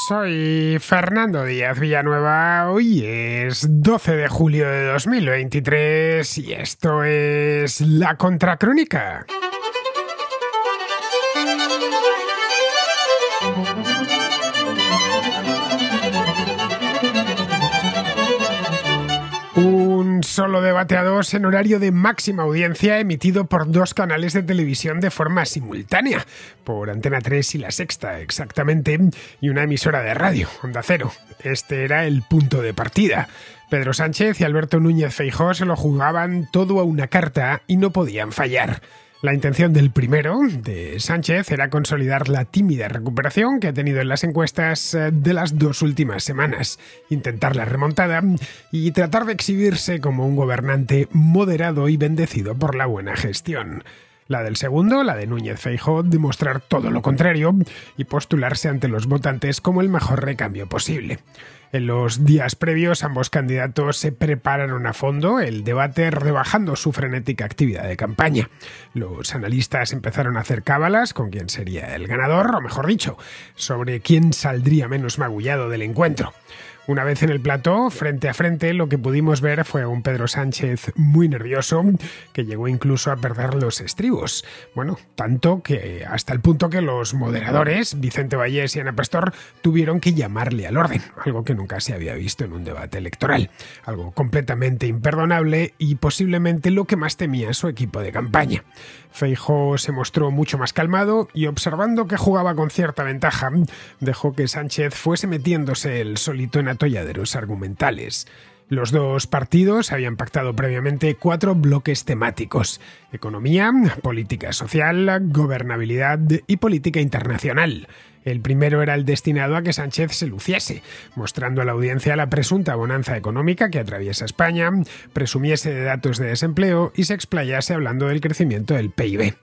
Soy Fernando Díaz Villanueva, hoy es 12 de julio de 2023 y esto es La Contracrónica. solo debate a dos en horario de máxima audiencia emitido por dos canales de televisión de forma simultánea, por Antena 3 y La Sexta exactamente, y una emisora de radio, Onda Cero. Este era el punto de partida. Pedro Sánchez y Alberto Núñez Feijóo se lo jugaban todo a una carta y no podían fallar. La intención del primero, de Sánchez, era consolidar la tímida recuperación que ha tenido en las encuestas eh, de las dos últimas semanas, intentar la remontada y tratar de exhibirse como un gobernante moderado y bendecido por la buena gestión. La del segundo, la de Núñez Feijo, demostrar todo lo contrario y postularse ante los votantes como el mejor recambio posible. En los días previos, ambos candidatos se prepararon a fondo el debate rebajando su frenética actividad de campaña. Los analistas empezaron a hacer cábalas con quién sería el ganador, o mejor dicho, sobre quién saldría menos magullado del encuentro. Una vez en el plató, frente a frente, lo que pudimos ver fue a un Pedro Sánchez muy nervioso, que llegó incluso a perder los estribos. Bueno, tanto que hasta el punto que los moderadores, Vicente Vallés y Ana Pastor, tuvieron que llamarle al orden, algo que nunca se había visto en un debate electoral. Algo completamente imperdonable y posiblemente lo que más temía su equipo de campaña. Feijó se mostró mucho más calmado y observando que jugaba con cierta ventaja, dejó que Sánchez fuese metiéndose él solito en atolladeros argumentales. Los dos partidos habían pactado previamente cuatro bloques temáticos, economía, política social, gobernabilidad y política internacional. El primero era el destinado a que Sánchez se luciese, mostrando a la audiencia la presunta bonanza económica que atraviesa España, presumiese de datos de desempleo y se explayase hablando del crecimiento del PIB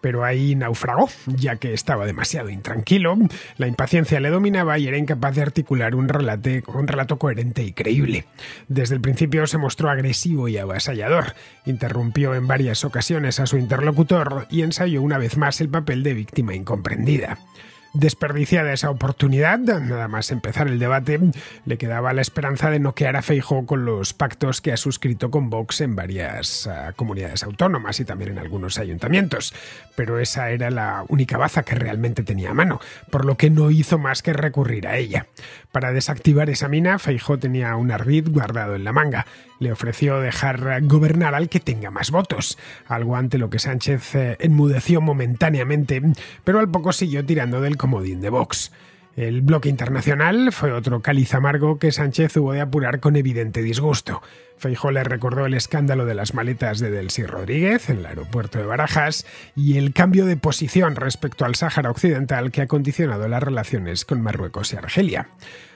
pero ahí naufragó, ya que estaba demasiado intranquilo, la impaciencia le dominaba y era incapaz de articular un, un relato coherente y creíble. Desde el principio se mostró agresivo y avasallador, interrumpió en varias ocasiones a su interlocutor y ensayó una vez más el papel de víctima incomprendida desperdiciada esa oportunidad. Nada más empezar el debate, le quedaba la esperanza de noquear a Feijo con los pactos que ha suscrito con Vox en varias ah, comunidades autónomas y también en algunos ayuntamientos. Pero esa era la única baza que realmente tenía a mano, por lo que no hizo más que recurrir a ella. Para desactivar esa mina, Feijo tenía un ardid guardado en la manga le ofreció dejar gobernar al que tenga más votos, algo ante lo que Sánchez eh, enmudeció momentáneamente, pero al poco siguió tirando del comodín de Vox. El bloque internacional fue otro cáliz amargo que Sánchez hubo de apurar con evidente disgusto. Feijó le recordó el escándalo de las maletas de Delcy Rodríguez en el aeropuerto de Barajas y el cambio de posición respecto al Sáhara Occidental que ha condicionado las relaciones con Marruecos y Argelia.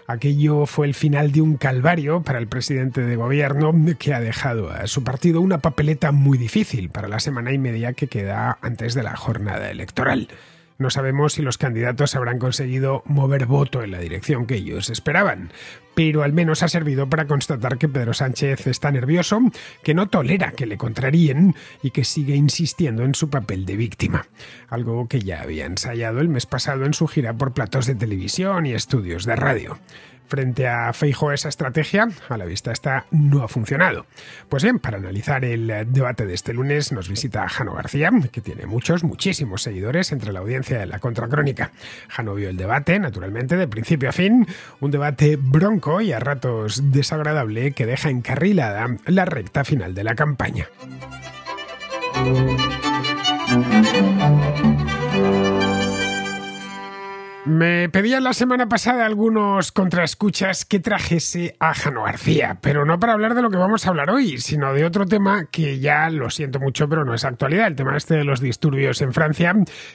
Aquello fue el final de un calvario para el presidente de gobierno que ha dejado a su partido una papeleta muy difícil para la semana y media que queda antes de la jornada electoral. No sabemos si los candidatos habrán conseguido mover voto en la dirección que ellos esperaban, pero al menos ha servido para constatar que Pedro Sánchez está nervioso, que no tolera que le contraríen y que sigue insistiendo en su papel de víctima, algo que ya había ensayado el mes pasado en su gira por platos de televisión y estudios de radio. Frente a Feijo, esa estrategia a la vista está no ha funcionado. Pues bien, para analizar el debate de este lunes nos visita Jano García, que tiene muchos, muchísimos seguidores entre la audiencia de la Contracrónica. Jano vio el debate, naturalmente, de principio a fin, un debate bronco y a ratos desagradable que deja encarrilada la recta final de la campaña. Me pedían la semana pasada algunos contraescuchas que trajese a Jano García, pero no para hablar de lo que vamos a hablar hoy, sino de otro tema que ya lo siento mucho, pero no es actualidad, el tema este de los disturbios en Francia,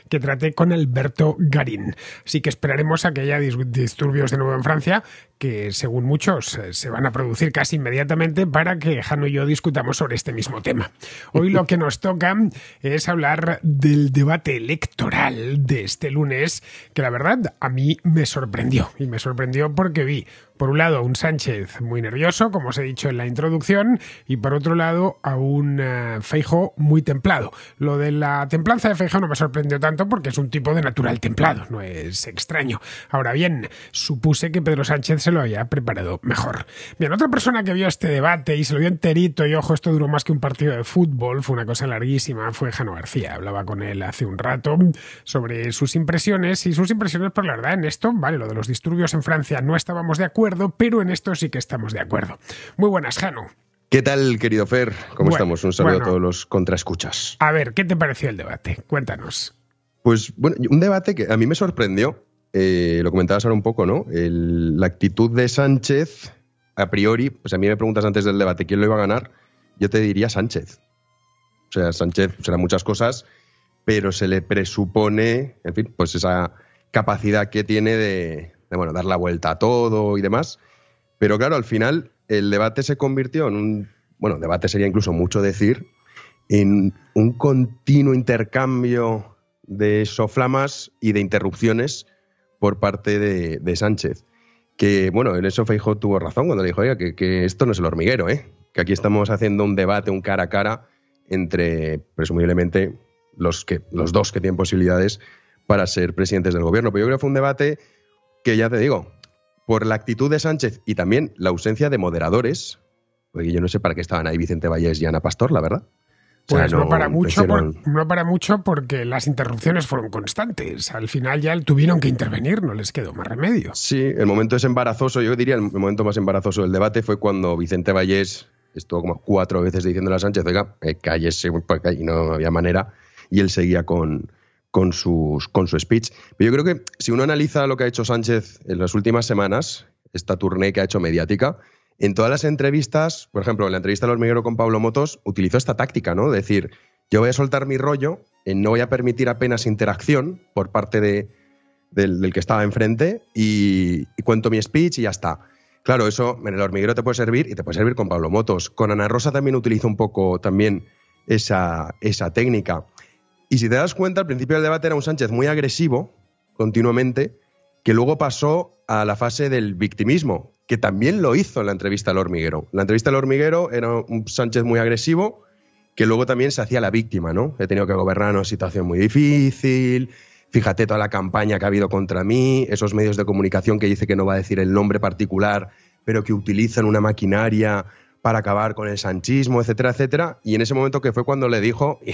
que traté con Alberto Garín. Así que esperaremos a que haya disturbios de nuevo en Francia, que según muchos eh, se van a producir casi inmediatamente para que Jano y yo discutamos sobre este mismo tema. Hoy lo que nos toca es hablar del debate electoral de este lunes, que la verdad a mí me sorprendió. Y me sorprendió porque vi por un lado, un Sánchez muy nervioso, como os he dicho en la introducción, y por otro lado, a un eh, Feijo muy templado. Lo de la templanza de Feijo no me sorprendió tanto porque es un tipo de natural templado, no es extraño. Ahora bien, supuse que Pedro Sánchez se lo había preparado mejor. Bien, otra persona que vio este debate y se lo vio enterito, y ojo, esto duró más que un partido de fútbol, fue una cosa larguísima, fue Jano García. Hablaba con él hace un rato sobre sus impresiones y sus impresiones, por pues la verdad, en esto, vale, lo de los disturbios en Francia no estábamos de acuerdo pero en esto sí que estamos de acuerdo. Muy buenas, Jano. ¿Qué tal, querido Fer? ¿Cómo estamos? Un saludo a todos los contraescuchas. A ver, ¿qué te pareció el debate? Cuéntanos. Pues bueno, un debate que a mí me sorprendió, eh, lo comentabas ahora un poco, ¿no? la actitud de Sánchez, a priori, pues a mí me preguntas antes del debate quién lo iba a ganar, yo te diría Sánchez. O sea, Sánchez será muchas cosas, pero se le presupone, en fin, pues esa capacidad que tiene de, bueno, dar la vuelta a todo y demás. Pero claro, al final el debate se convirtió en un, bueno, debate sería incluso mucho decir, en un continuo intercambio de soflamas y de interrupciones por parte de, Sánchez. Que bueno, en eso tuvo razón cuando le dijo, oiga, que, que esto no es el hormiguero, ¿eh? que aquí estamos haciendo un debate, un cara a cara entre, presumiblemente, los, que, los dos que tienen posibilidades para ser presidentes del gobierno. Pero yo creo que fue un debate que ya te digo, por la actitud de Sánchez y también la ausencia de moderadores, porque yo no sé para qué estaban ahí Vicente Vallés y Ana Pastor, la verdad. Pues no, para mucho no para mucho porque las interrupciones fueron constantes. Al final ya tuvieron que intervenir, no les quedó más remedio. Sí, el momento es embarazoso, yo diría el momento más embarazoso del debate fue cuando Vicente Vallés estuvo como cuatro veces diciéndole a Sánchez, oiga, eh, cállese, porque no había manera, y él seguía con, con, sus, con su speech. Pero yo creo que si uno analiza lo que ha hecho Sánchez en las últimas semanas, esta tournée que ha hecho mediática, en todas las entrevistas, por ejemplo, en la entrevista del hormiguero con Pablo Motos, utilizó esta táctica, ¿no? Decir, yo voy a soltar mi rollo, no voy a permitir apenas interacción por parte de, del, que estaba enfrente y, cuento mi speech y ya está. Claro, eso en el hormiguero te puede servir y te puede servir con Pablo Motos. Con Ana Rosa también utilizo un poco también esa, esa técnica. Y si te das cuenta, al principio del debate era un Sánchez muy agresivo, continuamente, que luego pasó a la fase del victimismo, que también lo hizo en la entrevista al hormiguero. La entrevista al hormiguero era un Sánchez muy agresivo, que luego también se hacía la víctima, ¿no? He tenido que gobernar una situación muy difícil, fíjate toda la campaña que ha habido contra mí, esos medios de comunicación que dice que no va a decir el nombre particular, pero que utilizan una maquinaria para acabar con el sanchismo, etcétera, etcétera. Y en ese momento que fue cuando le dijo, y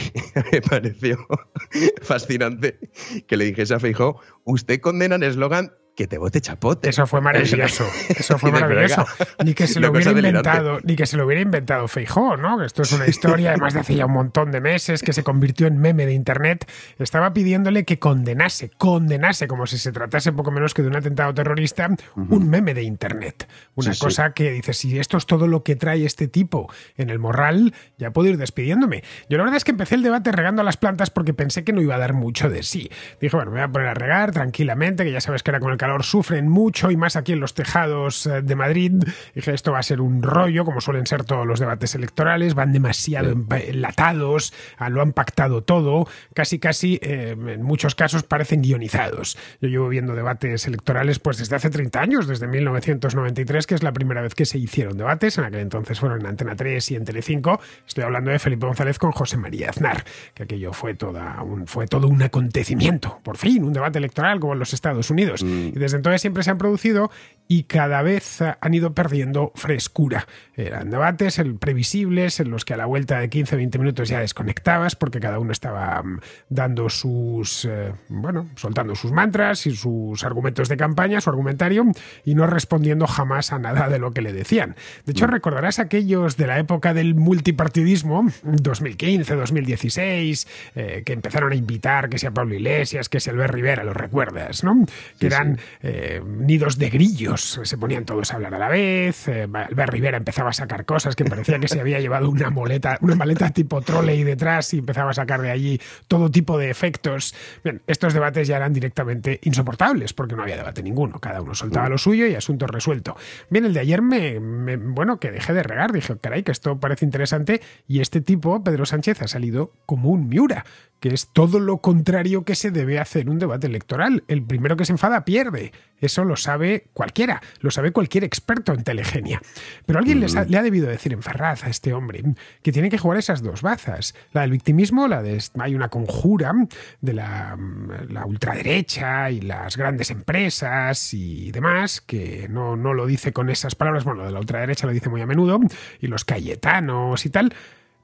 me pareció fascinante que le dijese a Feijó, usted condena el eslogan que te bote chapote. Eso fue maravilloso. Eso fue maravilloso. Ni que se lo hubiera inventado, ni que se lo hubiera inventado Feijó, ¿no? esto es una historia, además de hace ya un montón de meses, que se convirtió en meme de internet. Estaba pidiéndole que condenase, condenase, como si se tratase poco menos que de un atentado terrorista, un meme de internet. Una cosa que dice, si esto es todo lo que trae este tipo en el morral, ya puedo ir despidiéndome. Yo la verdad es que empecé el debate regando las plantas porque pensé que no iba a dar mucho de sí. Dije, bueno, me voy a poner a regar tranquilamente, que ya sabes que era con el sufren mucho y más aquí en los tejados eh, de Madrid. Dije, esto va a ser un rollo, como suelen ser todos los debates electorales, van demasiado enlatados, ah, lo han pactado todo, casi casi eh, en muchos casos parecen guionizados. Yo llevo viendo debates electorales pues desde hace 30 años, desde 1993, que es la primera vez que se hicieron debates, en aquel entonces fueron en Antena 3 y en Telecinco. Estoy hablando de Felipe González con José María Aznar, que aquello fue toda un, fue todo un acontecimiento, por fin, un debate electoral como en los Estados Unidos. Mm desde entonces siempre se han producido y cada vez han ido perdiendo frescura. Eran debates previsibles en los que a la vuelta de 15-20 minutos ya desconectabas porque cada uno estaba mm, dando sus, eh, bueno, soltando sus mantras y sus argumentos de campaña, su argumentario y no respondiendo jamás a nada de lo que le decían. De hecho, mm. recordarás aquellos de la época del multipartidismo, 2015, 2016, eh, que empezaron a invitar que sea Pablo Iglesias, que sea Albert Rivera, lo recuerdas, ¿no? Que eran eh, nidos de grillo se ponían todos a hablar a la vez. Eh, Albert Rivera empezaba a sacar cosas que parecía que se había llevado una maleta, una maleta tipo trolley detrás y empezaba a sacar de allí todo tipo de efectos. estos debates ya eran directamente insoportables porque no había debate ninguno. Cada uno soltaba lo suyo y asunto resuelto. Bien, el de ayer me, bueno, que dejé de regar. Dije, caray, que esto parece interesante y este tipo, Pedro Sánchez, ha salido como un Miura, que es todo lo contrario que se debe hacer en un debate electoral. El primero que se enfada pierde. Eso lo sabe cualquier lo sabe cualquier experto en telegenia. Pero alguien mm. le ha debido decir en Farraz a este hombre que tiene que jugar esas dos bazas, la del victimismo, la de hay una conjura de la, mm, ultraderecha y las grandes empresas y demás, que no, no lo dice con esas palabras, bueno, de la ultraderecha lo dice muy a menudo, y los cayetanos y tal,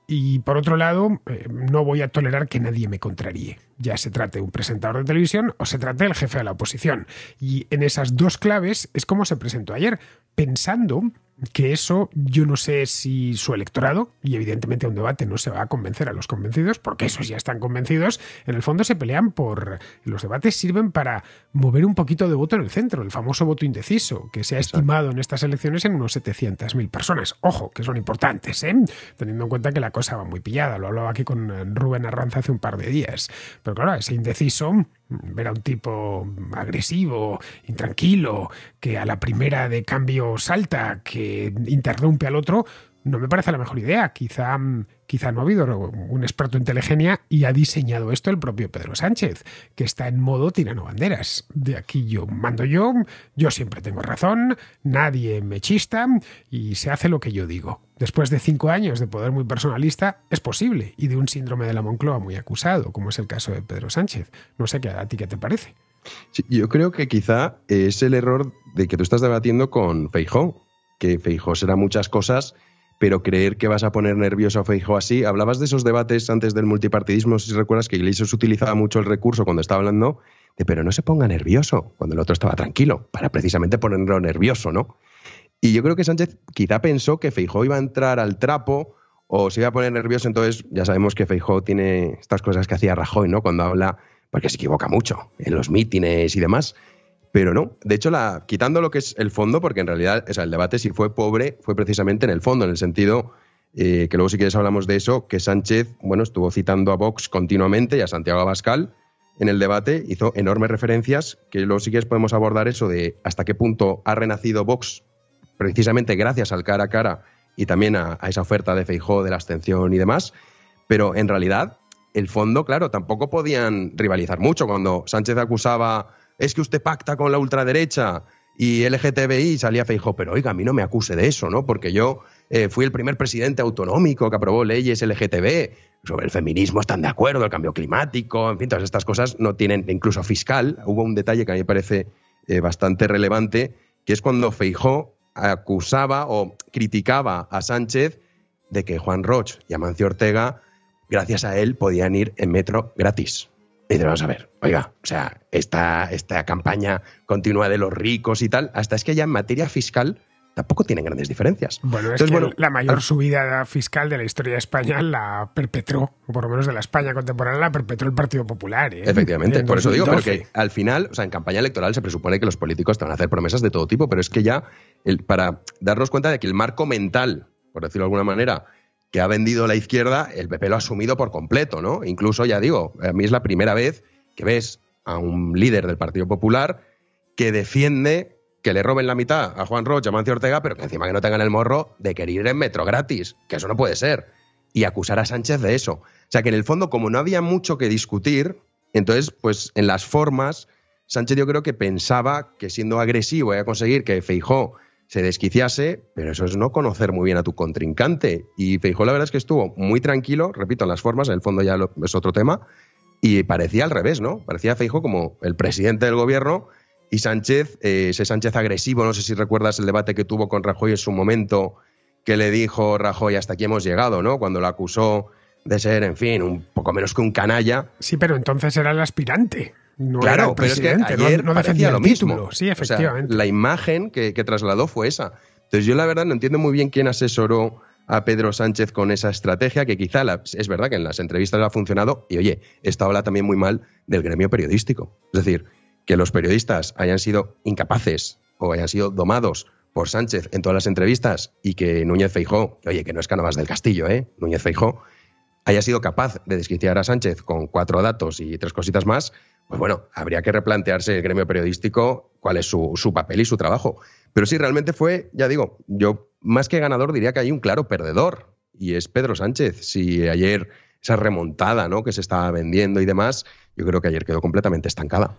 y por otro lado, eh, no voy a tolerar que nadie me contraríe, ya se trate de un presentador de televisión o se trate del jefe de la oposición. Y en esas dos claves es como se presentó ayer, pensando que eso yo no sé si su electorado, y evidentemente un debate no se va a convencer a los convencidos, porque esos ya están convencidos, en el fondo se pelean por... Los debates sirven para mover un poquito de voto en el centro, el famoso voto indeciso, que se ha estimado en estas elecciones en unos 700.000 personas. Ojo, que son importantes, ¿eh? teniendo en cuenta que la cosa va muy pillada. Lo hablaba aquí con eh, Rubén Arranza hace un par de días. Pero claro, ese indeciso Ver a un tipo agresivo, intranquilo, que a la primera de cambio salta, que interrumpe al otro, no me parece la mejor idea. Quizá mm, Quizá no ha habido un experto en telegenia y ha diseñado esto el propio Pedro Sánchez, que está en modo tirano banderas. De aquí yo mando yo, yo siempre tengo razón, nadie me chista y se hace lo que yo digo. Después de cinco años de poder muy personalista, es posible, y de un síndrome de la Moncloa muy acusado, como es el caso de Pedro Sánchez. No sé qué a ti qué te parece. yo creo que quizá es el error de que tú estás debatiendo con Feijó, que Feijó será muchas cosas pero creer que vas a poner nervioso a Feijóo así. Hablabas de esos debates antes del multipartidismo, si recuerdas que Iglesias utilizaba mucho el recurso cuando estaba hablando de pero no se ponga nervioso, cuando el otro estaba tranquilo, para precisamente ponerlo nervioso, ¿no? Y yo creo que Sánchez quizá pensó que Feijóo iba a entrar al trapo o se iba a poner nervioso, entonces ya sabemos que Feijóo tiene estas cosas que hacía Rajoy, ¿no? Cuando habla, porque se equivoca mucho en los mítines y demás. Pero no, de hecho, la, quitando lo que es el fondo, porque en realidad el debate si fue pobre fue precisamente en el fondo, en el sentido eh, que luego si quieres hablamos de eso, que Sánchez bueno, estuvo citando a Vox continuamente y a Santiago Abascal en el debate, hizo enormes referencias, que luego si quieres podemos abordar eso de hasta qué punto ha renacido Vox, precisamente gracias al cara a cara y también a, esa oferta de Feijó de la abstención y demás, pero en realidad el fondo, claro, tampoco podían rivalizar mucho cuando Sánchez acusaba es que usted pacta con la ultraderecha y LGTBI salía Feijóo. pero oiga, a mí no me acuse de eso, ¿no? Porque yo eh, fui el primer presidente autonómico que aprobó leyes LGTB sobre el feminismo, están de acuerdo, el cambio climático, en fin, todas estas cosas no tienen, incluso fiscal, hubo un detalle que a mí me parece eh, bastante relevante, que es cuando Feijó acusaba o criticaba a Sánchez de que Juan Roch y Amancio Ortega, gracias a él, podían ir en metro gratis. Y te vamos a ver, oiga, o sea, esta, esta campaña continua de los ricos y tal, hasta es que ya en materia fiscal tampoco tienen grandes diferencias. Bueno, es que bueno, la mayor ah, subida fiscal de la historia de España la perpetró, o por lo menos de la España contemporánea la perpetró el Partido Popular. ¿eh? Efectivamente, por eso digo, porque al final, o sea, en campaña electoral se presupone que los políticos te van a hacer promesas de todo tipo, pero es que ya, para darnos cuenta de que el marco mental, por decirlo de alguna manera, que ha vendido la izquierda, el PP lo ha asumido por completo, ¿no? Incluso, ya digo, a mí es la primera vez que ves a un líder del Partido Popular que defiende que le roben la mitad a Juan Roche, a Mancio Ortega, pero que encima que no tengan el morro de querer ir en metro gratis, que eso no puede ser, y acusar a Sánchez de eso. O sea que en el fondo, como no había mucho que discutir, entonces, pues en las formas, Sánchez yo creo que pensaba que siendo agresivo iba a conseguir que Feijóo, se desquiciase, pero eso es no conocer muy bien a tu contrincante. Y Feijóo la verdad es que estuvo muy tranquilo, repito, en las formas, en el fondo ya es otro tema, y parecía al revés, ¿no? Parecía Feijóo como el presidente del gobierno y Sánchez, eh, ese Sánchez agresivo, no sé si recuerdas el debate que tuvo con Rajoy en su momento, que le dijo Rajoy, hasta aquí hemos llegado, ¿no? Cuando lo acusó de ser, en fin, un poco menos que un canalla. Sí, pero entonces era el aspirante claro, pero es que ayer no, me parecía lo mismo. Sí, efectivamente. la imagen que, trasladó fue esa. Entonces yo la verdad no entiendo muy bien quién asesoró a Pedro Sánchez con esa estrategia que quizá es verdad que en las entrevistas ha funcionado y oye, esto habla también muy mal del gremio periodístico. Es decir, que los periodistas hayan sido incapaces o hayan sido domados por Sánchez en todas las entrevistas y que Núñez Feijó, oye, que no es Canovas del Castillo, ¿eh? Núñez Feijó, haya sido capaz de desquiciar a Sánchez con cuatro datos y tres cositas más, pues bueno, habría que replantearse el gremio periodístico cuál es su, papel y su trabajo. Pero sí, realmente fue, ya digo, yo más que ganador diría que hay un claro perdedor y es Pedro Sánchez. Si ayer esa remontada ¿no? que se estaba vendiendo y demás, yo creo que ayer quedó completamente estancada.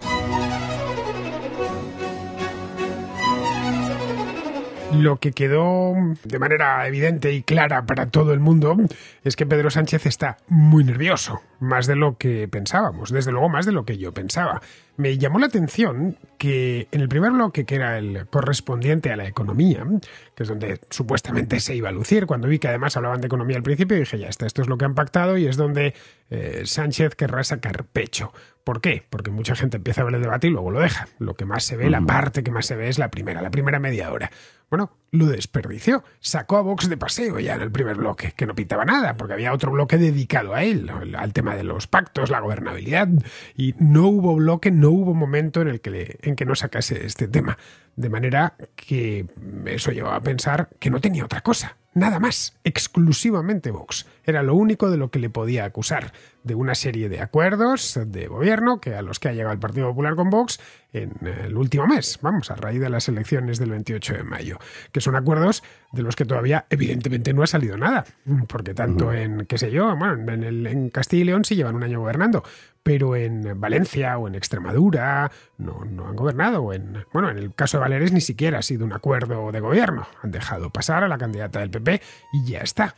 Lo que quedó de manera evidente y clara para todo el mundo es que Pedro Sánchez está muy nervioso, más de lo que pensábamos, desde luego más de lo que yo pensaba. Me llamó la atención que en el primer bloque, que era el correspondiente a la economía, que es donde supuestamente se iba a lucir, cuando vi que además hablaban de economía al principio, dije, ya está, esto es lo que han pactado y es donde eh, Sánchez querrá sacar pecho. ¿Por qué? Porque mucha gente empieza a ver el debate y luego lo deja. Lo que más se ve, la parte que más se ve es la primera, la primera media hora. Bueno, lo desperdició. Sacó a Vox de paseo ya en el primer bloque, que no pintaba nada, porque había otro bloque dedicado a él, al tema de los pactos, la gobernabilidad, y no hubo bloque, no hubo momento en el que, en que no sacase este tema. De manera que eso llevaba a pensar que no tenía otra cosa, nada más, exclusivamente Vox. Era lo único de lo que le podía acusar, de una serie de acuerdos de gobierno que a los que ha llegado el Partido Popular con Vox en el último mes, vamos, a raíz de las elecciones del 28 de mayo, que son acuerdos de los que todavía evidentemente no ha salido nada, porque tanto en, qué sé yo, bueno, en, en Castilla y León sí llevan un año gobernando, pero en Valencia o en Extremadura no, han gobernado. En, bueno, en el caso de Valeres ni siquiera ha sido un acuerdo de gobierno. Han dejado pasar a la candidata del PP y ya está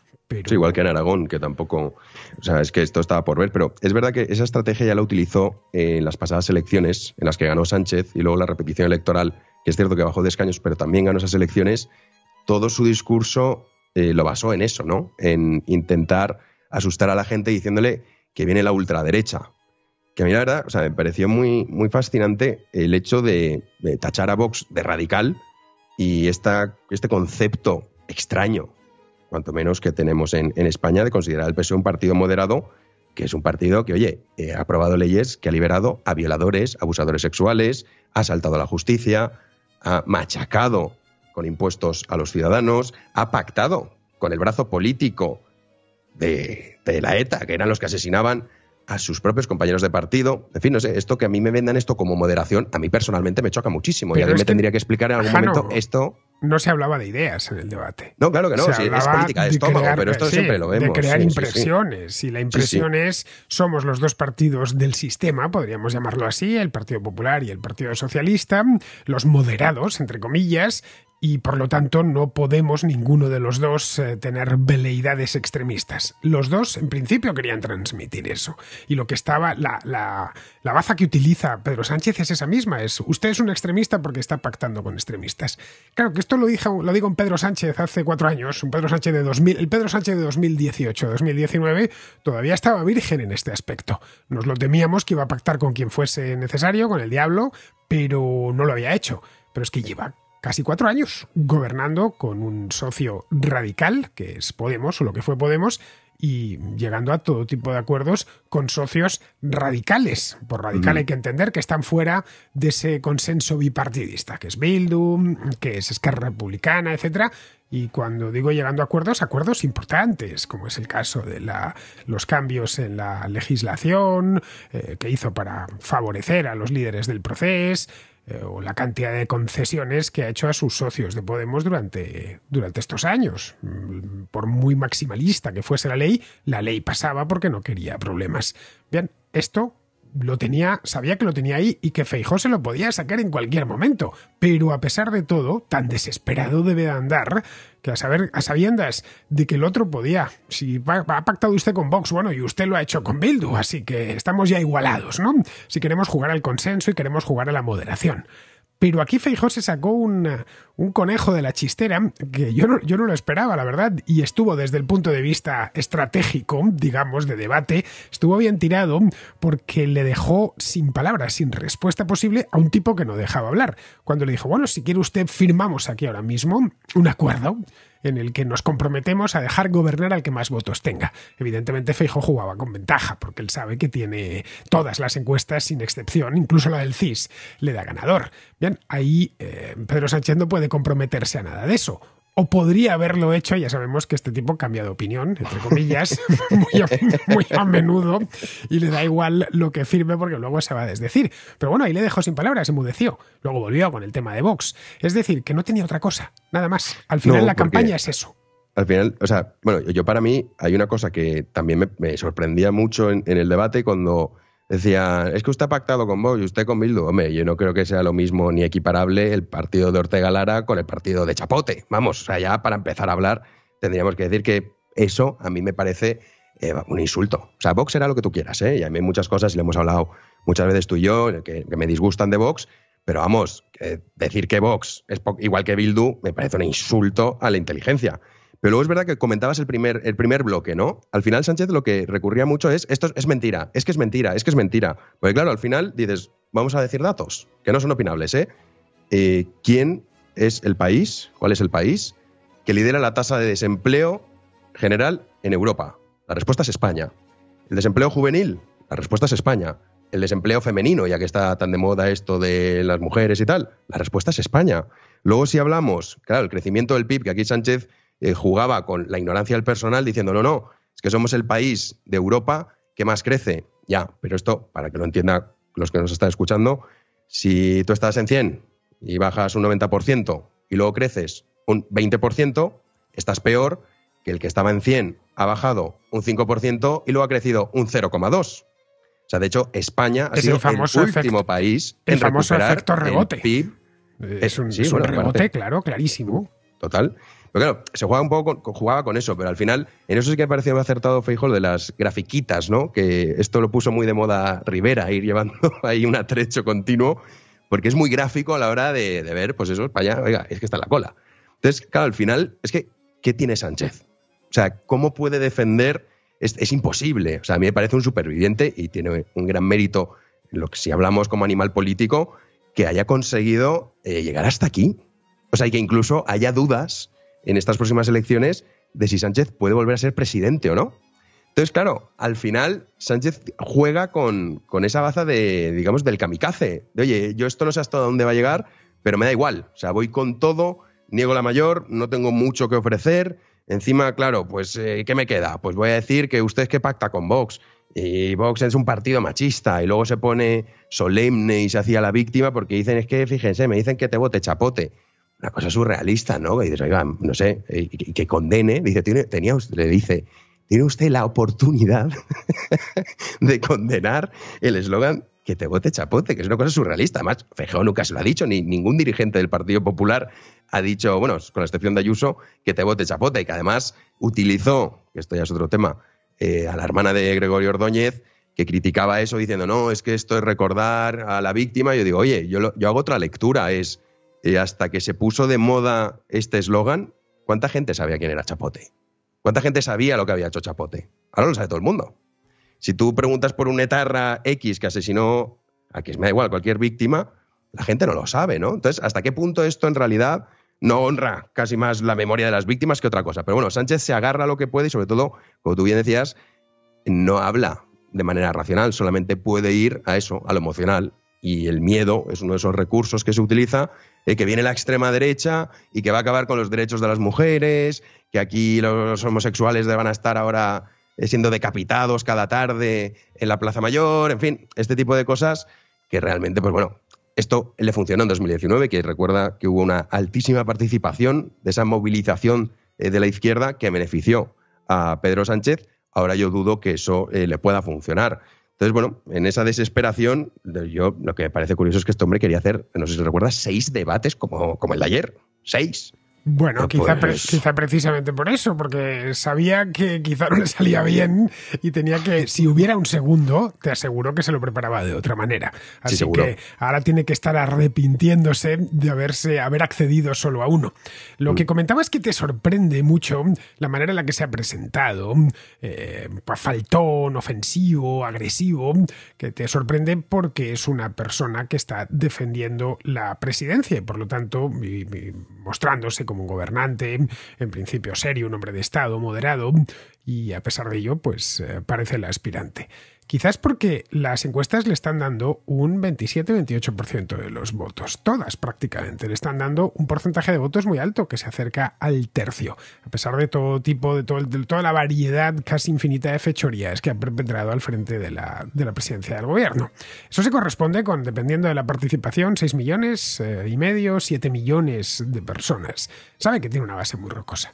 igual que en Aragón, que tampoco. O sea, es que esto estaba por ver, pero es verdad que esa estrategia ya la utilizó en las pasadas elecciones, en las que ganó Sánchez y luego la repetición electoral, que es cierto que bajó de escaños, pero también ganó esas elecciones. Todo su discurso eh, lo basó en eso, ¿no? En intentar asustar a la gente diciéndole que viene la ultraderecha. Que a mí la verdad, o sea, me pareció muy, muy fascinante el hecho de, tachar a Vox de radical y esta, este concepto extraño cuanto menos que tenemos en, España, de considerar al PSOE un partido moderado, que es un partido que, oye, eh, ha aprobado leyes que ha liberado a violadores, abusadores sexuales, ha asaltado a la justicia, ha machacado con impuestos a los ciudadanos, ha pactado con el brazo político de, de la ETA, que eran los que asesinaban a sus propios compañeros de partido. En fin, no sé, esto que a mí me vendan esto como moderación, a mí personalmente me choca muchísimo. y a mí me tendría que explicar en algún momento esto. No se hablaba de ideas en el debate. No, claro que no. es política de estómago, crear, pero esto siempre lo vemos. De crear impresiones. Y la impresión es: somos los dos partidos del sistema, podríamos llamarlo así, el Partido Popular y el Partido Socialista, los moderados, entre comillas, y por lo tanto no podemos ninguno de los dos eh, tener veleidades extremistas. Los dos en principio querían transmitir eso y lo que estaba, la, baza que utiliza Pedro Sánchez es esa misma, es usted es un extremista porque está pactando con extremistas. Claro que esto lo, dije, lo digo en Pedro Sánchez hace cuatro años, un Pedro Sánchez de 2000, el Pedro Sánchez de 2018, 2019 todavía estaba virgen en este aspecto. Nos lo temíamos que iba a pactar con quien fuese necesario, con el diablo, pero no lo había hecho. Pero es que lleva casi cuatro años gobernando con un socio radical, que es Podemos, o lo que fue Podemos, y llegando a todo tipo de acuerdos con socios radicales. Por radical hay que entender que están fuera de ese consenso bipartidista, que es Bildu, que es Esquerra Republicana, etc. y cuando digo llegando a acuerdos, acuerdos importantes, como es el caso de la, los cambios en la legislación eh, que hizo para favorecer a los líderes del proceso, eh, o la cantidad de concesiones que ha hecho a sus socios de Podemos durante, durante estos años. Mm, por muy maximalista que fuese la ley, la ley pasaba porque no quería problemas. Bien, esto lo tenía, sabía que lo tenía ahí y que Feijó se lo podía sacar en cualquier momento. Pero a pesar de todo, tan desesperado debe andar que a, saber, a sabiendas de que el otro podía, si ha pactado usted con Vox, bueno, y usted lo ha hecho con Bildu, así que estamos ya igualados, ¿no? Si queremos jugar al consenso y queremos jugar a la moderación. Pero aquí Feijó se sacó un conejo de la chistera que yo yo no, lo esperaba, la verdad, y estuvo desde el punto de vista estratégico, digamos, de debate, estuvo bien tirado porque le dejó sin palabras, sin respuesta posible a un tipo que no dejaba hablar. Cuando le dijo, bueno, si quiere usted firmamos aquí ahora mismo un acuerdo en el que nos comprometemos a dejar gobernar al que más votos tenga. Evidentemente Feijo jugaba con ventaja, porque él sabe que tiene todas las encuestas sin excepción, incluso la del CIS, le da ganador. Bien, ahí eh, Pedro Sánchez no puede comprometerse a nada de eso o podría haberlo hecho, ya sabemos que este tipo cambia de opinión, entre comillas, muy, a, menudo, y le da igual lo que firme porque luego se va a desdecir. Pero bueno, ahí le dejó sin palabras, enmudeció. Luego volvió con el tema de Vox. Es decir, que no tenía otra cosa, nada más. Al final la campaña es eso. Al final, o sea, bueno, yo para mí hay una cosa que también me, sorprendía mucho en el debate cuando Decía, es que usted ha pactado con Vox y usted con Bildu. Hombre, yo no creo que sea lo mismo ni equiparable el partido de Ortega Lara con el partido de Chapote. Vamos, o sea, ya para empezar a hablar tendríamos que decir que eso a mí me parece eh, un insulto. O sea, Vox será lo que tú quieras, ¿eh? Y a mí hay muchas cosas, y lo hemos hablado muchas veces tú y yo, que, me disgustan de Vox, pero vamos, eh, decir que Vox es igual que Bildu me parece un insulto a la inteligencia. Pero luego es verdad que comentabas el primer, el primer bloque, ¿no? Al final Sánchez lo que recurría mucho es, esto es mentira, es que es mentira, es que es mentira. Porque claro, al final dices, vamos a decir datos, que no son opinables, ¿eh? eh quién es el país, cuál es el país que lidera la tasa de desempleo general en Europa? La respuesta es España. ¿El desempleo juvenil? La respuesta es España. ¿El desempleo femenino, ya que está tan de moda esto de las mujeres y tal? La respuesta es España. Luego si hablamos, claro, el crecimiento del PIB, que aquí Sánchez eh, jugaba con la ignorancia del personal diciendo, no, no, es que somos el país de Europa que más crece. Ya, pero esto, para que lo entiendan los que nos están escuchando, si tú estás en 100 y bajas un 90% y luego creces un 20%, estás peor que el que estaba en 100 ha bajado un 5% y luego ha crecido un 0,2%. O sea, de hecho, España ha sido el, famoso último país el famoso efecto rebote. PIB. Eh, es un, rebote, claro, clarísimo. Total. Pero claro, se jugaba un poco con, jugaba con eso, pero al final, en eso sí que me parecido muy acertado Feijol de las grafiquitas, ¿no? Que esto lo puso muy de moda Rivera, ir llevando ahí un atrecho continuo, porque es muy gráfico a la hora de, ver, pues eso, para allá, oiga, es que está en la cola. Entonces, claro, al final, es que, ¿qué tiene Sánchez? O sea, ¿cómo puede defender? Es, imposible. O sea, a mí me parece un superviviente y tiene un gran mérito, lo que si hablamos como animal político, que haya conseguido eh, llegar hasta aquí. O sea, y que incluso haya dudas en estas próximas elecciones de si Sánchez puede volver a ser presidente o no. Entonces, claro, al final Sánchez juega con, esa baza de, digamos, del kamikaze. De, oye, yo esto no sé hasta dónde va a llegar, pero me da igual. O sea, voy con todo, niego la mayor, no tengo mucho que ofrecer. Encima, claro, pues, eh, ¿qué me queda? Pues voy a decir que usted es que pacta con Vox. Y Vox es un partido machista. Y luego se pone solemne y se hacía la víctima porque dicen, es que, fíjense, me dicen que te vote chapote una cosa surrealista, ¿no? Y dices, oiga, no sé, y que, condene, dice, tiene, tenía usted, le dice, tiene usted la oportunidad de condenar el eslogan que te vote chapote, que es una cosa surrealista. Además, Fejeo nunca se lo ha dicho, ni ningún dirigente del Partido Popular ha dicho, bueno, con la excepción de Ayuso, que te vote chapote, y que además utilizó, esto ya es otro tema, eh, a la hermana de Gregorio Ordóñez, que criticaba eso diciendo, no, es que esto es recordar a la víctima. Y yo digo, oye, yo, yo hago otra lectura, es y hasta que se puso de moda este eslogan, ¿cuánta gente sabía quién era Chapote? ¿Cuánta gente sabía lo que había hecho Chapote? Ahora lo sabe todo el mundo. Si tú preguntas por un etarra X que asesinó a quien me da igual, cualquier víctima, la gente no lo sabe, ¿no? Entonces, ¿hasta qué punto esto en realidad no honra casi más la memoria de las víctimas que otra cosa? Pero bueno, Sánchez se agarra lo que puede y sobre todo, como tú bien decías, no habla de manera racional, solamente puede ir a eso, a lo emocional. Y el miedo es uno de esos recursos que se utiliza eh, que viene la extrema derecha y que va a acabar con los derechos de las mujeres, que aquí los homosexuales van a estar ahora eh, siendo decapitados cada tarde en la Plaza Mayor, en fin, este tipo de cosas que realmente, pues bueno, esto le funcionó en 2019, que recuerda que hubo una altísima participación de esa movilización eh, de la izquierda que benefició a Pedro Sánchez. Ahora yo dudo que eso le pueda funcionar. Entonces, bueno, en esa desesperación, yo lo que me parece curioso es que este hombre quería hacer, no sé si recuerdas, seis debates como, como el de ayer. Seis. Bueno, pues quizá, precisamente por eso, porque sabía que quizá no le salía bien y tenía que, si hubiera un segundo, te aseguro que se lo preparaba de otra manera. Así que ahora tiene que estar arrepintiéndose de haberse, haber accedido solo a uno. Lo mm. que comentaba es que te sorprende mucho la manera en la que se ha presentado, eh, pues faltón, ofensivo, agresivo, que te sorprende porque es una persona que está defendiendo la presidencia y por lo tanto mostrándose como como un gobernante, en principio serio, un hombre de Estado, moderado, y a pesar de ello, pues eh, parece la aspirante. Quizás porque las encuestas le están dando un 27-28% de los votos, todas prácticamente, le están dando un porcentaje de votos muy alto que se acerca al tercio, a pesar de todo tipo, de, toda la variedad casi infinita de fechorías que ha perpetrado al frente de la, de la, presidencia del gobierno. Eso se corresponde con, dependiendo de la participación, 6 millones eh, y medio, 7 millones de personas. Sabe que tiene una base muy rocosa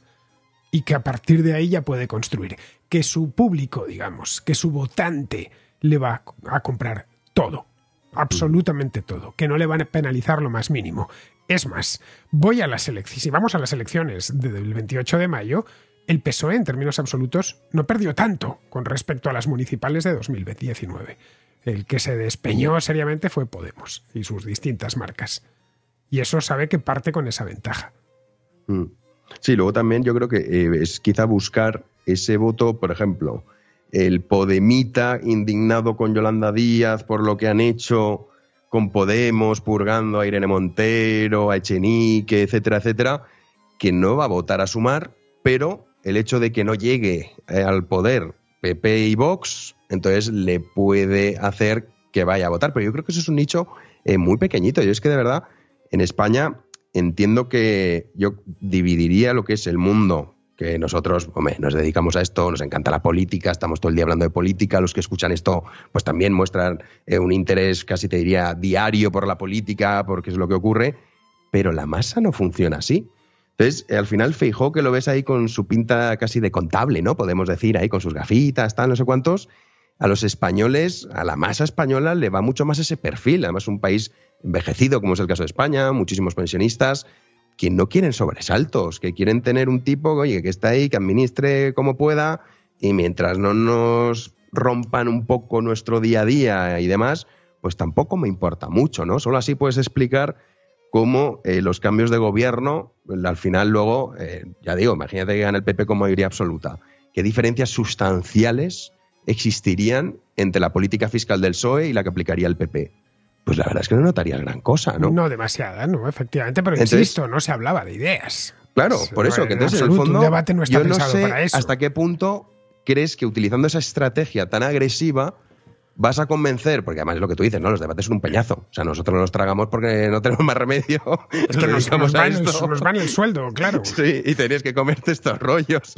y que a partir de ahí ya puede construir, que su público, digamos, que su votante le va a comprar todo, absolutamente todo, que no le van a penalizar lo más mínimo. Es más, voy a las elecciones, si vamos a las elecciones del 28 de mayo, el PSOE en términos absolutos no perdió tanto con respecto a las municipales de 2019. El que se despeñó seriamente fue Podemos y sus distintas marcas. Y eso sabe que parte con esa ventaja. Mm. Sí, luego también yo creo que eh, es quizá buscar ese voto, por ejemplo, el Podemita indignado con Yolanda Díaz por lo que han hecho con Podemos, purgando a Irene Montero, a Echenique, etcétera, etcétera, que no va a votar a sumar, pero el hecho de que no llegue eh, al poder PP y Vox, entonces le puede hacer que vaya a votar. Pero yo creo que eso es un nicho eh, muy pequeñito. Yo es que de verdad, en España entiendo que yo dividiría lo que es el mundo que nosotros nos dedicamos a esto, nos encanta la política, estamos todo el día hablando de política, los que escuchan esto pues también muestran eh, un interés casi te diría diario por la política, porque es lo que ocurre, pero la masa no funciona así. Entonces, eh, al final Feijó que lo ves ahí con su pinta casi de contable, ¿no? Podemos decir, ahí con sus gafitas, tal, no sé cuántos. A los españoles, a la masa española le va mucho más ese perfil, además un país envejecido, como es el caso de España, muchísimos pensionistas, que no quieren sobresaltos, que quieren tener un tipo oye, que está ahí, que administre como pueda, y mientras no nos rompan un poco nuestro día a día y demás, pues tampoco me importa mucho, ¿no? Solo así puedes explicar cómo eh, los cambios de gobierno, al final luego, eh, ya digo, imagínate que gana el PP con mayoría absoluta, qué diferencias sustanciales existirían entre la política fiscal del PSOE y la que aplicaría el PP pues la verdad es que no notaría gran cosa, ¿no? No demasiada, ¿no? Efectivamente, pero insisto, no se hablaba de ideas. Claro, por eso, que entonces en, el fondo. debate no está pensado para eso. hasta qué punto crees que utilizando esa estrategia tan agresiva vas a convencer, porque además es lo que tú dices, ¿no? Los debates son un peñazo. O sea, nosotros los tragamos porque no tenemos más remedio. Es que nos, van, nos, van el sueldo, claro. Sí, y tenéis que comerte estos rollos.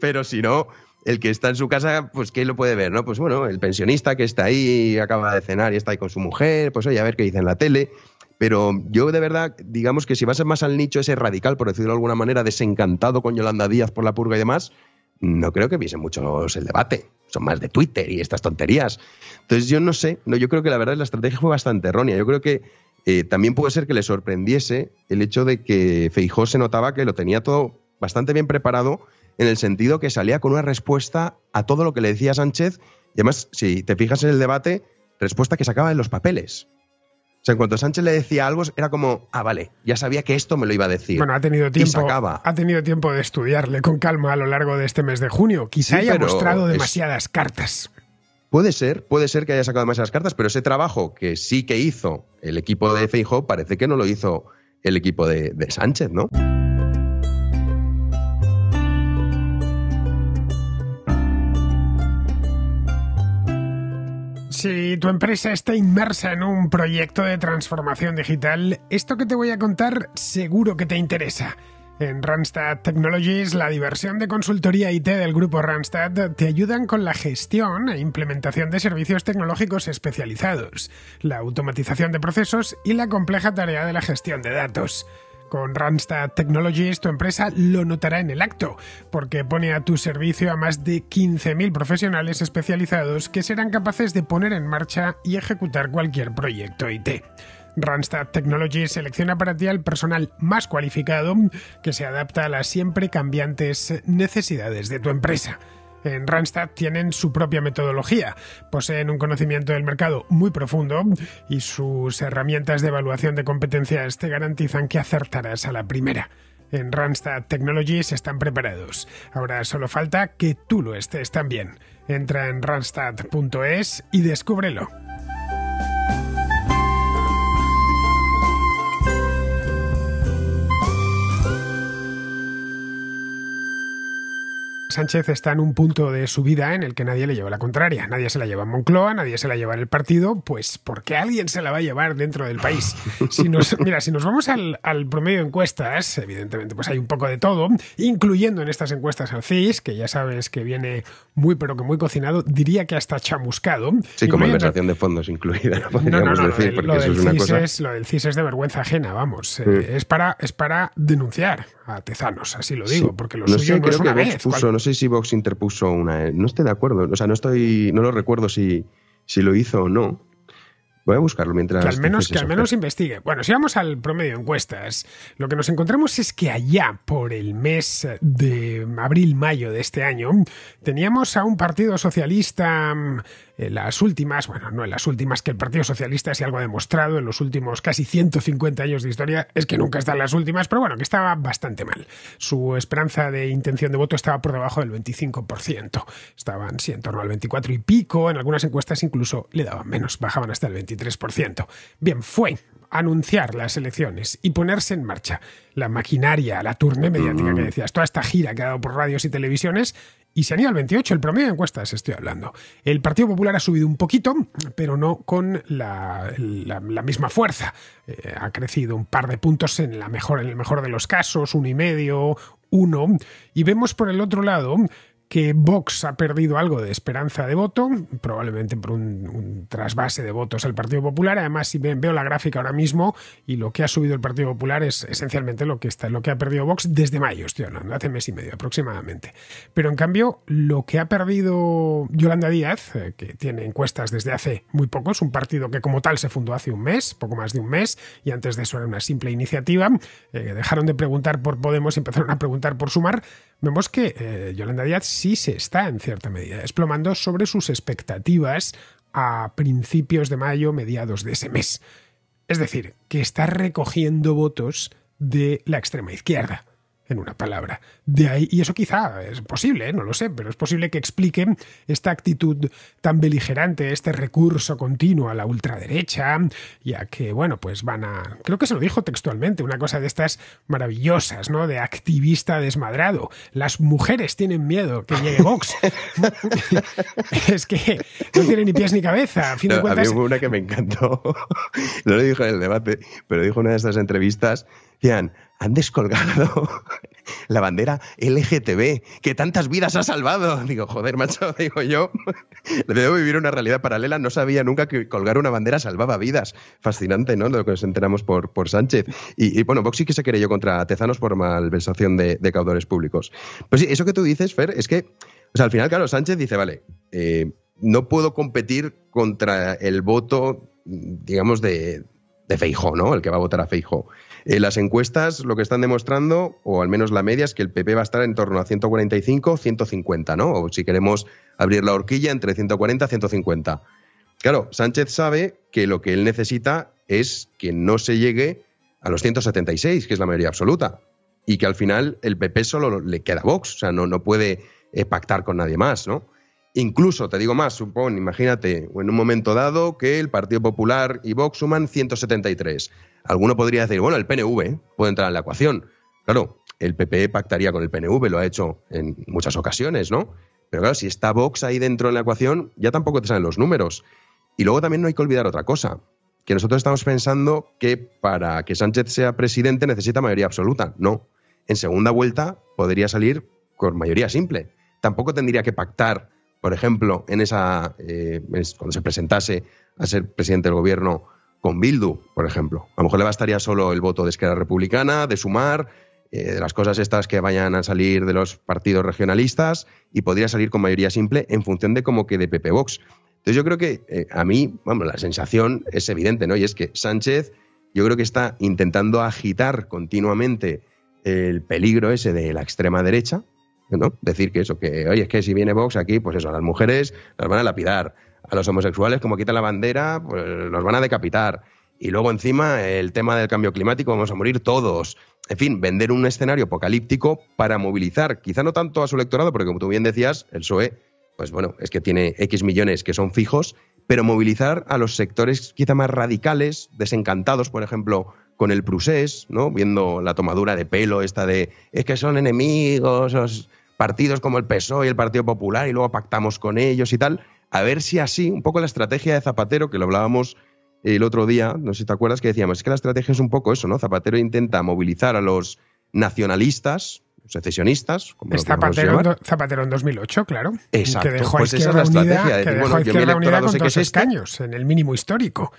Pero si no, el que está en su casa, pues ¿qué lo puede ver? ¿no? Pues bueno, el pensionista que está ahí, acaba de cenar y está ahí con su mujer, pues oye, a ver qué dice en la tele. Pero yo de verdad, digamos que si vas más al nicho ese radical, por decirlo de alguna manera, desencantado con Yolanda Díaz por la purga y demás, no creo que viesen mucho el debate. Son más de Twitter y estas tonterías. Entonces yo no sé, no, yo creo que la verdad la estrategia fue bastante errónea. Yo creo que eh, también puede ser que le sorprendiese el hecho de que Feijó se notaba que lo tenía todo bastante bien preparado en el sentido que salía con una respuesta a todo lo que le decía Sánchez. Y además, si te fijas en el debate, respuesta que sacaba en los papeles. O sea, en cuanto Sánchez le decía algo, era como, ah, vale, ya sabía que esto me lo iba a decir. Bueno, ha tenido tiempo, Ha tenido tiempo de estudiarle con calma a lo largo de este mes de junio. Quizá haya mostrado demasiadas cartas. Puede ser, puede ser que haya sacado demasiadas cartas, pero ese trabajo que sí que hizo el equipo de Feijóo parece que no lo hizo el equipo de Sánchez, ¿no? si tu empresa está inmersa en un proyecto de transformación digital, esto que te voy a contar seguro que te interesa. En Randstad Technologies, la diversión de consultoría IT del grupo Randstad te ayudan con la gestión e implementación de servicios tecnológicos especializados, la automatización de procesos y la compleja tarea de la gestión de datos. Con Randstad Technologies tu empresa lo notará en el acto, porque pone a tu servicio a más de 15.000 profesionales especializados que serán capaces de poner en marcha y ejecutar cualquier proyecto IT. Randstad Technologies selecciona para ti al personal más cualificado que se adapta a las siempre cambiantes necesidades de tu empresa en Randstad tienen su propia metodología, poseen un conocimiento del mercado muy profundo y sus herramientas de evaluación de competencias te garantizan que acertarás a la primera. En Randstad Technologies están preparados. Ahora solo falta que tú lo estés también. Entra en randstad.es y descúbrelo. Sánchez está en un punto de su vida en el que nadie le lleva la contraria. Nadie se la lleva en Moncloa, nadie se la lleva en el partido, pues porque alguien se la va a llevar dentro del país. mira, si nos vamos al, promedio de encuestas, evidentemente pues hay un poco de todo, incluyendo en estas encuestas al CIS, que ya sabes que viene muy pero que muy cocinado, diría que hasta chamuscado. Sí, con conversación de fondos incluida, podríamos lo del CIS es de vergüenza ajena, vamos. Eh, es, para, es para denunciar a Tezanos, así lo digo, porque lo suyo no es una vez sé si Vox interpuso una. Eh, no estoy de acuerdo. O sea, no estoy. No lo recuerdo si, si lo hizo o no. Voy a buscarlo mientras. al menos, que al menos investigue. Bueno, si vamos al promedio de encuestas, lo que nos encontramos es que allá por el mes de abril-mayo de este año, teníamos a un partido socialista mm, eh, las últimas, bueno, no en las últimas, que el Partido Socialista, si algo ha demostrado en los últimos casi 150 años de historia, es que nunca están las últimas, pero bueno, que estaba bastante mal. Su esperanza de intención de voto estaba por debajo del 25%. Estaban, sí, en torno al 24 y pico, en algunas encuestas incluso le daban menos, bajaban hasta el 23%. Bien, fue anunciar las elecciones y ponerse en marcha la maquinaria, la turne mediática mm. que decías, toda esta gira que ha dado por radios y televisiones y se el 28, el promedio de encuestas estoy hablando. El Partido Popular ha subido un poquito, pero no con la, misma fuerza. Eh, ha crecido un par de puntos en, la mejor, en el mejor de los casos, uno y medio, uno. Y vemos por el otro lado que Vox ha perdido algo de esperanza de voto, probablemente por un, trasvase de votos al Partido Popular. Además, si veo la gráfica ahora mismo y lo que ha subido el Partido Popular es esencialmente lo que está, lo que ha perdido Vox desde mayo, estoy hablando, hace mes y medio aproximadamente. Pero en cambio, lo que ha perdido Yolanda Díaz, eh, que tiene encuestas desde hace muy poco, es un partido que como tal se fundó hace un mes, poco más de un mes, y antes de eso era una simple iniciativa. Eh, dejaron de preguntar por Podemos y empezaron a preguntar por Sumar. Vemos que eh, Yolanda Díaz sí se está, en cierta medida, desplomando sobre sus expectativas a principios de mayo, mediados de ese mes. Es decir, que está recogiendo votos de la extrema izquierda en una palabra. De ahí, y eso quizá es posible, ¿eh? no lo sé, pero es posible que expliquen esta actitud tan beligerante, este recurso continuo a la ultraderecha, ya que, bueno, pues van a. Creo que se lo dijo textualmente, una cosa de estas maravillosas, ¿no? De activista desmadrado. Las mujeres tienen miedo que llegue Vox. es que no tiene ni pies ni cabeza. A fin de cuentas. una que me encantó. No lo dijo en el debate, pero dijo una de estas entrevistas han descolgado la bandera LGTB, que tantas vidas ha salvado. Digo, joder, macho, digo yo, Le debo vivir una realidad paralela, no sabía nunca que colgar una bandera salvaba vidas. Fascinante, ¿no? Lo que nos enteramos por, por Sánchez. Y, bueno, Vox sí que se yo contra Tezanos por malversación de, de, caudores públicos. Pues sí, eso que tú dices, Fer, es que, o sea, al final, claro, Sánchez dice, vale, eh, no puedo competir contra el voto, digamos, de, de ¿no? El que va a votar a Feijó. Eh, las encuestas lo que están demostrando, o al menos la media, es que el PP va a estar en torno a 145, 150, ¿no? O si queremos abrir la horquilla, entre 140, 150. Claro, Sánchez sabe que lo que él necesita es que no se llegue a los 176, que es la mayoría absoluta, y que al final el PP solo le queda Vox, o sea, no, no puede eh, pactar con nadie más, ¿no? Incluso, te digo más, supón, imagínate, en un momento dado que el Partido Popular y Vox suman 173. Alguno podría decir, bueno, el PNV ¿eh? puede entrar en la ecuación. Claro, el PP e pactaría con el PNV, lo ha hecho en muchas ocasiones, ¿no? Pero claro, si está Vox ahí dentro en la ecuación, ya tampoco te salen los números. Y luego también no hay que olvidar otra cosa, que nosotros estamos pensando que para que Sánchez sea presidente necesita mayoría absoluta. No, en segunda vuelta podría salir con mayoría simple. Tampoco tendría que pactar por ejemplo, en esa, eh, cuando se presentase a ser presidente del gobierno con Bildu, por ejemplo. A lo mejor le bastaría solo el voto de Esquerra Republicana, de Sumar, eh, de las cosas estas que vayan a salir de los partidos regionalistas y podría salir con mayoría simple en función de cómo quede PP Vox. Entonces yo creo que eh, a mí, vamos, la sensación es evidente, ¿no? Y es que Sánchez yo creo que está intentando agitar continuamente el peligro ese de la extrema derecha, Decir que eso, que oye, es que si viene Vox aquí, pues eso, a las mujeres las van a lapidar, a los homosexuales, como quita la bandera, pues los van a decapitar. Y luego encima el tema del cambio climático, vamos a morir todos. En fin, vender un escenario apocalíptico para movilizar, quizá no tanto a su electorado, porque como tú bien decías, el PSOE, pues bueno, es que tiene X millones que son fijos, pero movilizar a los sectores quizá más radicales, desencantados, por ejemplo, con el Prusés, ¿no? Viendo la tomadura de pelo esta de es que son enemigos, partidos como el PSOE y el Partido Popular y luego pactamos con ellos y tal, a ver si así, un poco la estrategia de Zapatero, que lo hablábamos el otro día, no sé si te acuerdas, que decíamos, es que la estrategia es un poco eso, ¿no? Zapatero intenta movilizar a los nacionalistas, secesionistas, como Zapatero, en Zapatero en 2008, claro. Exacto. Que dejó a pues esa es la estrategia. que dejó con este? escaños, en el mínimo histórico.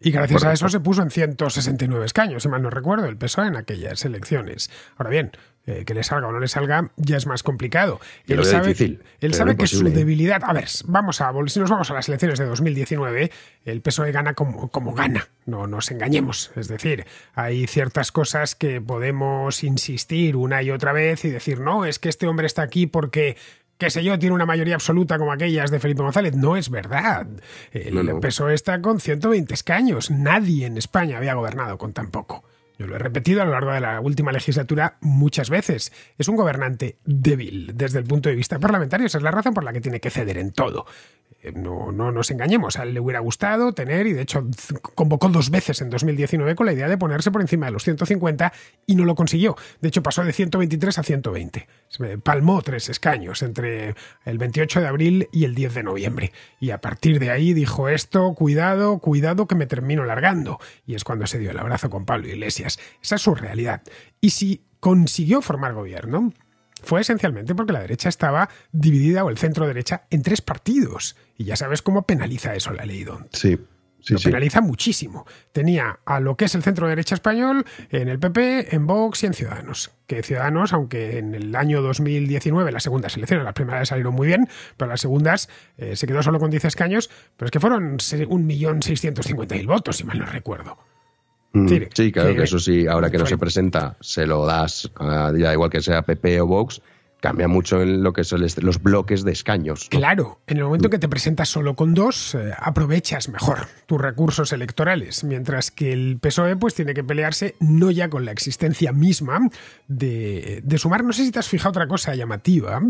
Y gracias a eso se puso en 169 escaños, si mal no recuerdo, el PSOE en aquellas elecciones. Ahora bien, eh, que le salga o no le salga, ya es más complicado. él sabe, él sabe que su ¿eh? debilidad. A ver, vamos a si nos vamos a las elecciones de 2019, el PSOE gana como, gana, no nos engañemos. Es decir, hay ciertas cosas que podemos insistir una y otra vez y decir, no, es que este hombre está aquí porque qué sé yo, tiene una mayoría absoluta como aquellas de Felipe González. No es verdad. El peso PSOE está con 120 escaños. Nadie en España había gobernado con tan poco. Yo lo he repetido a lo largo de la última legislatura muchas veces. Es un gobernante débil desde el punto de vista parlamentario. Esa es la razón por la que tiene que ceder en todo. Eh, no, nos engañemos, a él le hubiera gustado tener, y de hecho convocó dos veces en 2019 con la idea de ponerse por encima de los 150 y no lo consiguió. De hecho pasó de 123 a 120. palmó tres escaños entre el 28 de abril y el 10 de noviembre. Y a partir de ahí dijo esto, cuidado, cuidado que me termino largando. Y es cuando se dio el abrazo con Pablo Iglesias. Esa es su realidad. Y si consiguió formar gobierno, fue esencialmente porque la derecha estaba dividida o el centro derecha en tres partidos. Y ya sabes cómo penaliza eso la ley Don. Sí. Sí, penaliza muchísimo. Tenía a lo que es el centro derecha español en el PP, en Vox y en Ciudadanos. Que Ciudadanos, aunque en el año 2019 las segundas elecciones, las primeras salieron muy bien, pero las segundas eh, se quedó solo con 10 escaños, pero es que fueron 1.650.000 votos, si mal no recuerdo. Mm, sí, claro que eso sí, ahora que no se presenta, se lo das, ah, igual que sea PP o Vox, cambia mucho en lo que son este, los bloques de escaños. Claro, en el momento mm. que te presentas solo con dos, eh, aprovechas mejor tus recursos electorales, mientras que el PSOE pues tiene que pelearse no ya con la existencia misma de, sumar, no sé si te has fijado otra cosa llamativa,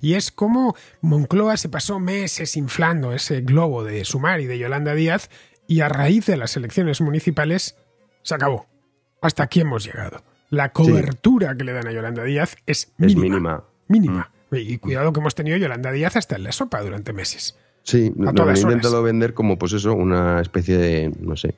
y es como Moncloa se pasó meses inflando ese globo de sumar y de Yolanda Díaz, y a raíz de las elecciones municipales se acabó. Hasta aquí hemos llegado. La cobertura que le dan a Yolanda Díaz es mínima. Es mínima. Mm. Y cuidado que hemos tenido Yolanda Díaz hasta en la sopa durante meses. Sí, a han intentado vender como, pues eso, una especie de, no sé,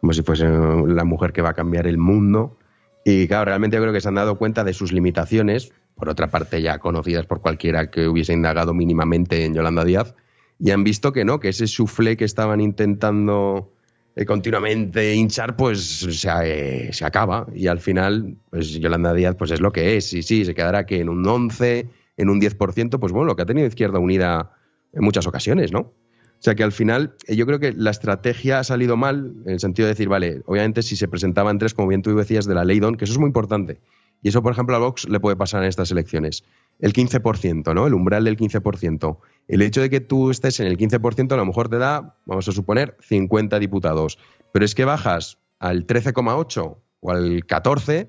como si fuese la mujer que va a cambiar el mundo. Y claro, realmente yo creo que se han dado cuenta de sus limitaciones, por otra parte ya conocidas por cualquiera que hubiese indagado mínimamente en Yolanda Díaz, y han visto que no, que ese suflé que estaban intentando eh, continuamente hinchar, pues se, eh, se, acaba. Y al final, pues Yolanda Díaz, pues es lo que es. Y sí, se quedará que en un 11, en un 10%, pues bueno, lo que ha tenido Izquierda Unida en muchas ocasiones, ¿no? O sea que al final eh, yo creo que la estrategia ha salido mal en el sentido de decir, vale, obviamente si se presentaban tres, como bien tú decías, de la Leydon, que eso es muy importante. Y eso, por ejemplo, a Vox le puede pasar en estas elecciones. El 15%, ¿no? El umbral del 15%. El hecho de que tú estés en el 15% a lo mejor te da, vamos a suponer, 50 diputados. Pero es que bajas al 13,8 o al 14, a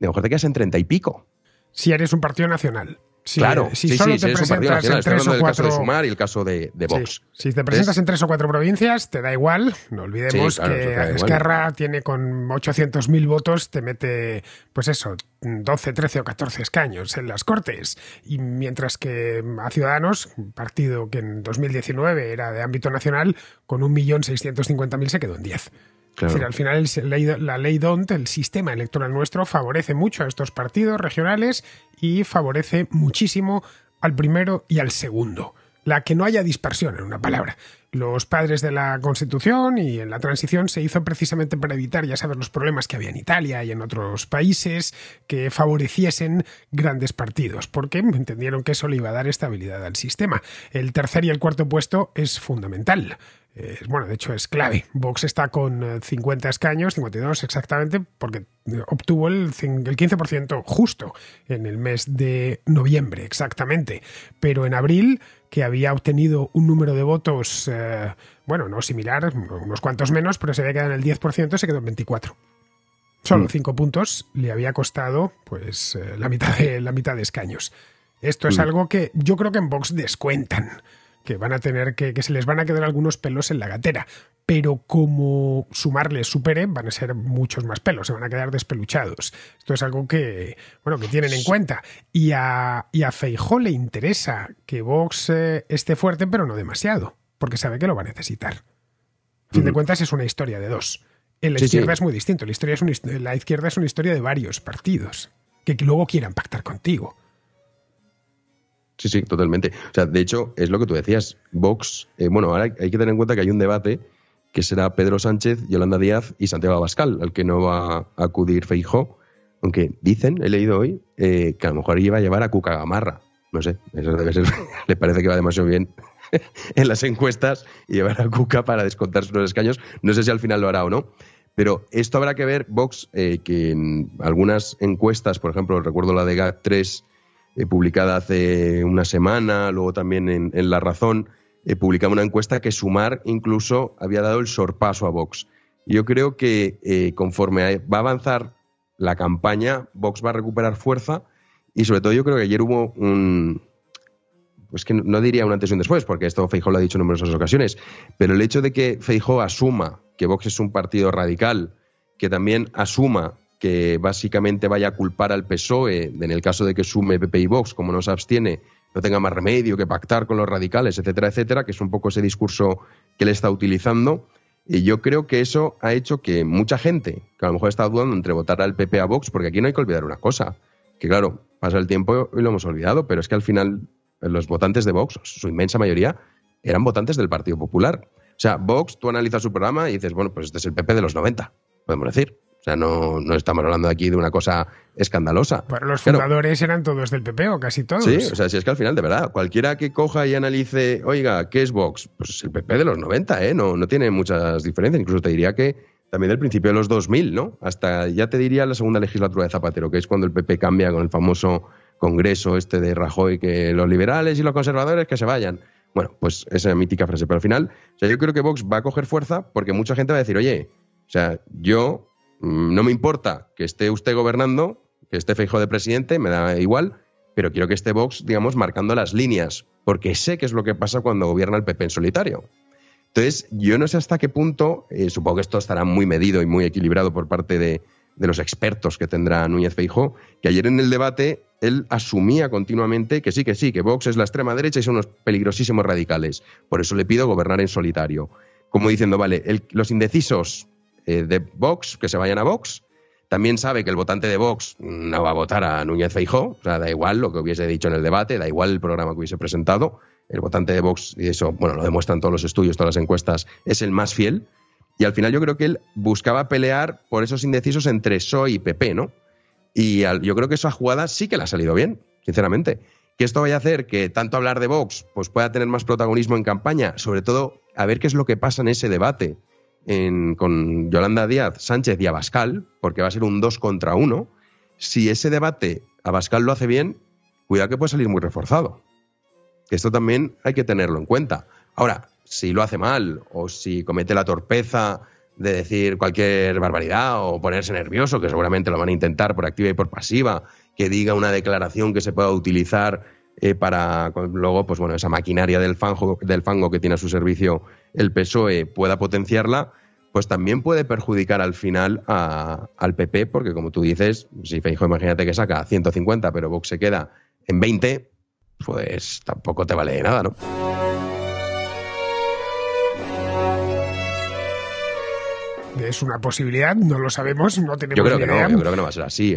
lo mejor te quedas en 30 y pico. Si eres un partido nacional claro, si sí, solo te presentas en tres o cuatro. El caso de Sumar y el caso de, de Vox. Si te presentas en tres o cuatro provincias, te da igual. No olvidemos que Esquerra tiene con 800.000 votos, te mete, pues eso, 12, 13 o 14 escaños en las Cortes. Y mientras que a Ciudadanos, un partido que en 2019 era de ámbito nacional, con 1.650.000 se quedó en 10 al final la, ley DONT, el sistema electoral nuestro, favorece mucho a estos partidos regionales y favorece muchísimo al primero y al segundo. La que no haya dispersión, en una palabra. Los padres de la Constitución y en la transición se hizo precisamente para evitar, ya sabes, los problemas que había en Italia y en otros países que favoreciesen grandes partidos, porque entendieron que eso le iba a dar estabilidad al sistema. El tercer y el cuarto puesto es fundamental. Eh, bueno, de hecho es clave. Vox está con 50 eh, escaños, 52 exactamente, porque eh, obtuvo el, 15% justo en el mes de noviembre, exactamente. Pero en abril, que había obtenido un número de votos, bueno, no similar, unos cuantos menos, pero se había quedado en el 10%, se quedó en 24. Solo 5 mm. puntos le había costado pues la, mitad de, la mitad de escaños. Esto es mm. algo que yo creo que en Vox descuentan que van a tener que, que se les van a quedar algunos pelos en la gatera. Pero como sumarles supere, van a ser muchos más pelos, se van a quedar despeluchados. Esto es algo que, bueno, que tienen en cuenta. Y a, y a Feijó le interesa que Vox eh, esté fuerte, pero no demasiado, porque sabe que lo va a necesitar. A fin de cuentas, es una historia de dos. En la izquierda es muy distinto. La, es la izquierda es una historia de varios partidos que luego quieran pactar contigo. Sí, sí, totalmente. O sea, de hecho, es lo que tú decías. Vox, eh, bueno, ahora hay que tener en cuenta que hay un debate que será Pedro Sánchez, Yolanda Díaz y Santiago Abascal, al que no va a acudir Feijó. Aunque dicen, he leído hoy, eh, que a lo mejor iba a llevar a Cuca Gamarra. No sé, eso debe ser, le parece que va demasiado bien en las encuestas llevar a Cuca para descontar sus escaños. No sé si al final lo hará o no. Pero esto habrá que ver, Vox, eh, que en algunas encuestas, por ejemplo, recuerdo la de GAT 3, eh, publicada hace una semana, luego también en, La Razón, eh, publicaba una encuesta que Sumar incluso había dado el sorpaso a Vox. Yo creo que eh, conforme va a avanzar la campaña, Vox va a recuperar fuerza y sobre todo yo creo que ayer hubo un... Pues que no diría un antes y un después, porque esto Feijó lo ha dicho en numerosas ocasiones, pero el hecho de que Feijó asuma que Vox es un partido radical, que también asuma que básicamente vaya a culpar al PSOE, en el caso de que sume PP y Vox, como no se abstiene, no tenga más remedio que pactar con los radicales, etcétera, etcétera, que es un poco ese discurso que le está utilizando. Y yo creo que eso ha hecho que mucha gente, que a lo mejor está dudando entre votar al PP a Vox, porque aquí no hay que olvidar una cosa, que claro, pasa el tiempo y lo hemos olvidado, pero es que al final eh, los votantes de Vox, su inmensa mayoría, eran votantes del Partido Popular. O sea, Vox, tú analizas su programa y dices, bueno, pues este es el PP de los 90, podemos decir. O sea, no, estamos hablando aquí de una cosa escandalosa. Pero los fundadores eran todos del PP o casi todos. Sí, o sea, si es que al final, de verdad, cualquiera que coja y analice, oiga, ¿qué es Vox? Pues el PP de los 90, ¿eh? No, no tiene muchas diferencias. Incluso te diría que también del principio de los 2000, ¿no? Hasta ya te diría la segunda legislatura de Zapatero, que es cuando el PP cambia con el famoso congreso este de Rajoy, que los liberales y los conservadores que se vayan. Bueno, pues esa mítica frase. Pero al final, o sea, yo creo que Vox va a coger fuerza porque mucha gente va a decir, oye, o sea, yo Mm, no me importa que esté usted gobernando, que esté Feijo de presidente, me da igual, pero quiero que esté Vox, digamos, marcando las líneas, porque sé qué es lo que pasa cuando gobierna el PP en solitario. Entonces, yo no sé hasta qué punto, eh, supongo que esto estará muy medido y muy equilibrado por parte de, los expertos que tendrá Núñez Feijóo, que ayer en el debate él asumía continuamente que sí, que sí, que Vox es la extrema derecha y son unos peligrosísimos radicales. Por eso le pido gobernar en solitario. Como diciendo, vale, los indecisos eh, de Vox, que se vayan a Vox. También sabe que el votante de Vox no va a votar a Núñez Feijó, o sea, da igual lo que hubiese dicho en el debate, da igual el programa que hubiese presentado. El votante de Vox, y eso, bueno, lo demuestran todos los estudios, todas las encuestas, es el más fiel. Y al final yo creo que él buscaba pelear por esos indecisos entre PSOE y PP, ¿no? Y yo creo que esa jugada sí que le ha salido bien, sinceramente. Que esto vaya a hacer que tanto hablar de Vox pues pueda tener más protagonismo en campaña, sobre todo a ver qué es lo que pasa en ese debate con Yolanda Díaz, Sánchez y Abascal, porque va a ser un 2 contra 1. Si ese debate Abascal lo hace bien, cuidado que puede salir muy reforzado. Esto también hay que tenerlo en cuenta. Ahora, si lo hace mal o si comete la torpeza de decir cualquier barbaridad o ponerse nervioso, que seguramente lo van a intentar por activa y por pasiva, que diga una declaración que se pueda utilizar eh, para luego, pues bueno, esa maquinaria del fango, del fango que tiene a su servicio el PSOE pueda potenciarla, pues también puede perjudicar al final al PP, porque como tú dices, si Feijo imagínate que saca 150, pero Vox se queda en 20, pues tampoco te vale nada, ¿no? es una posibilidad, no lo sabemos, no tenemos yo creo que No, yo creo que no va a ser así.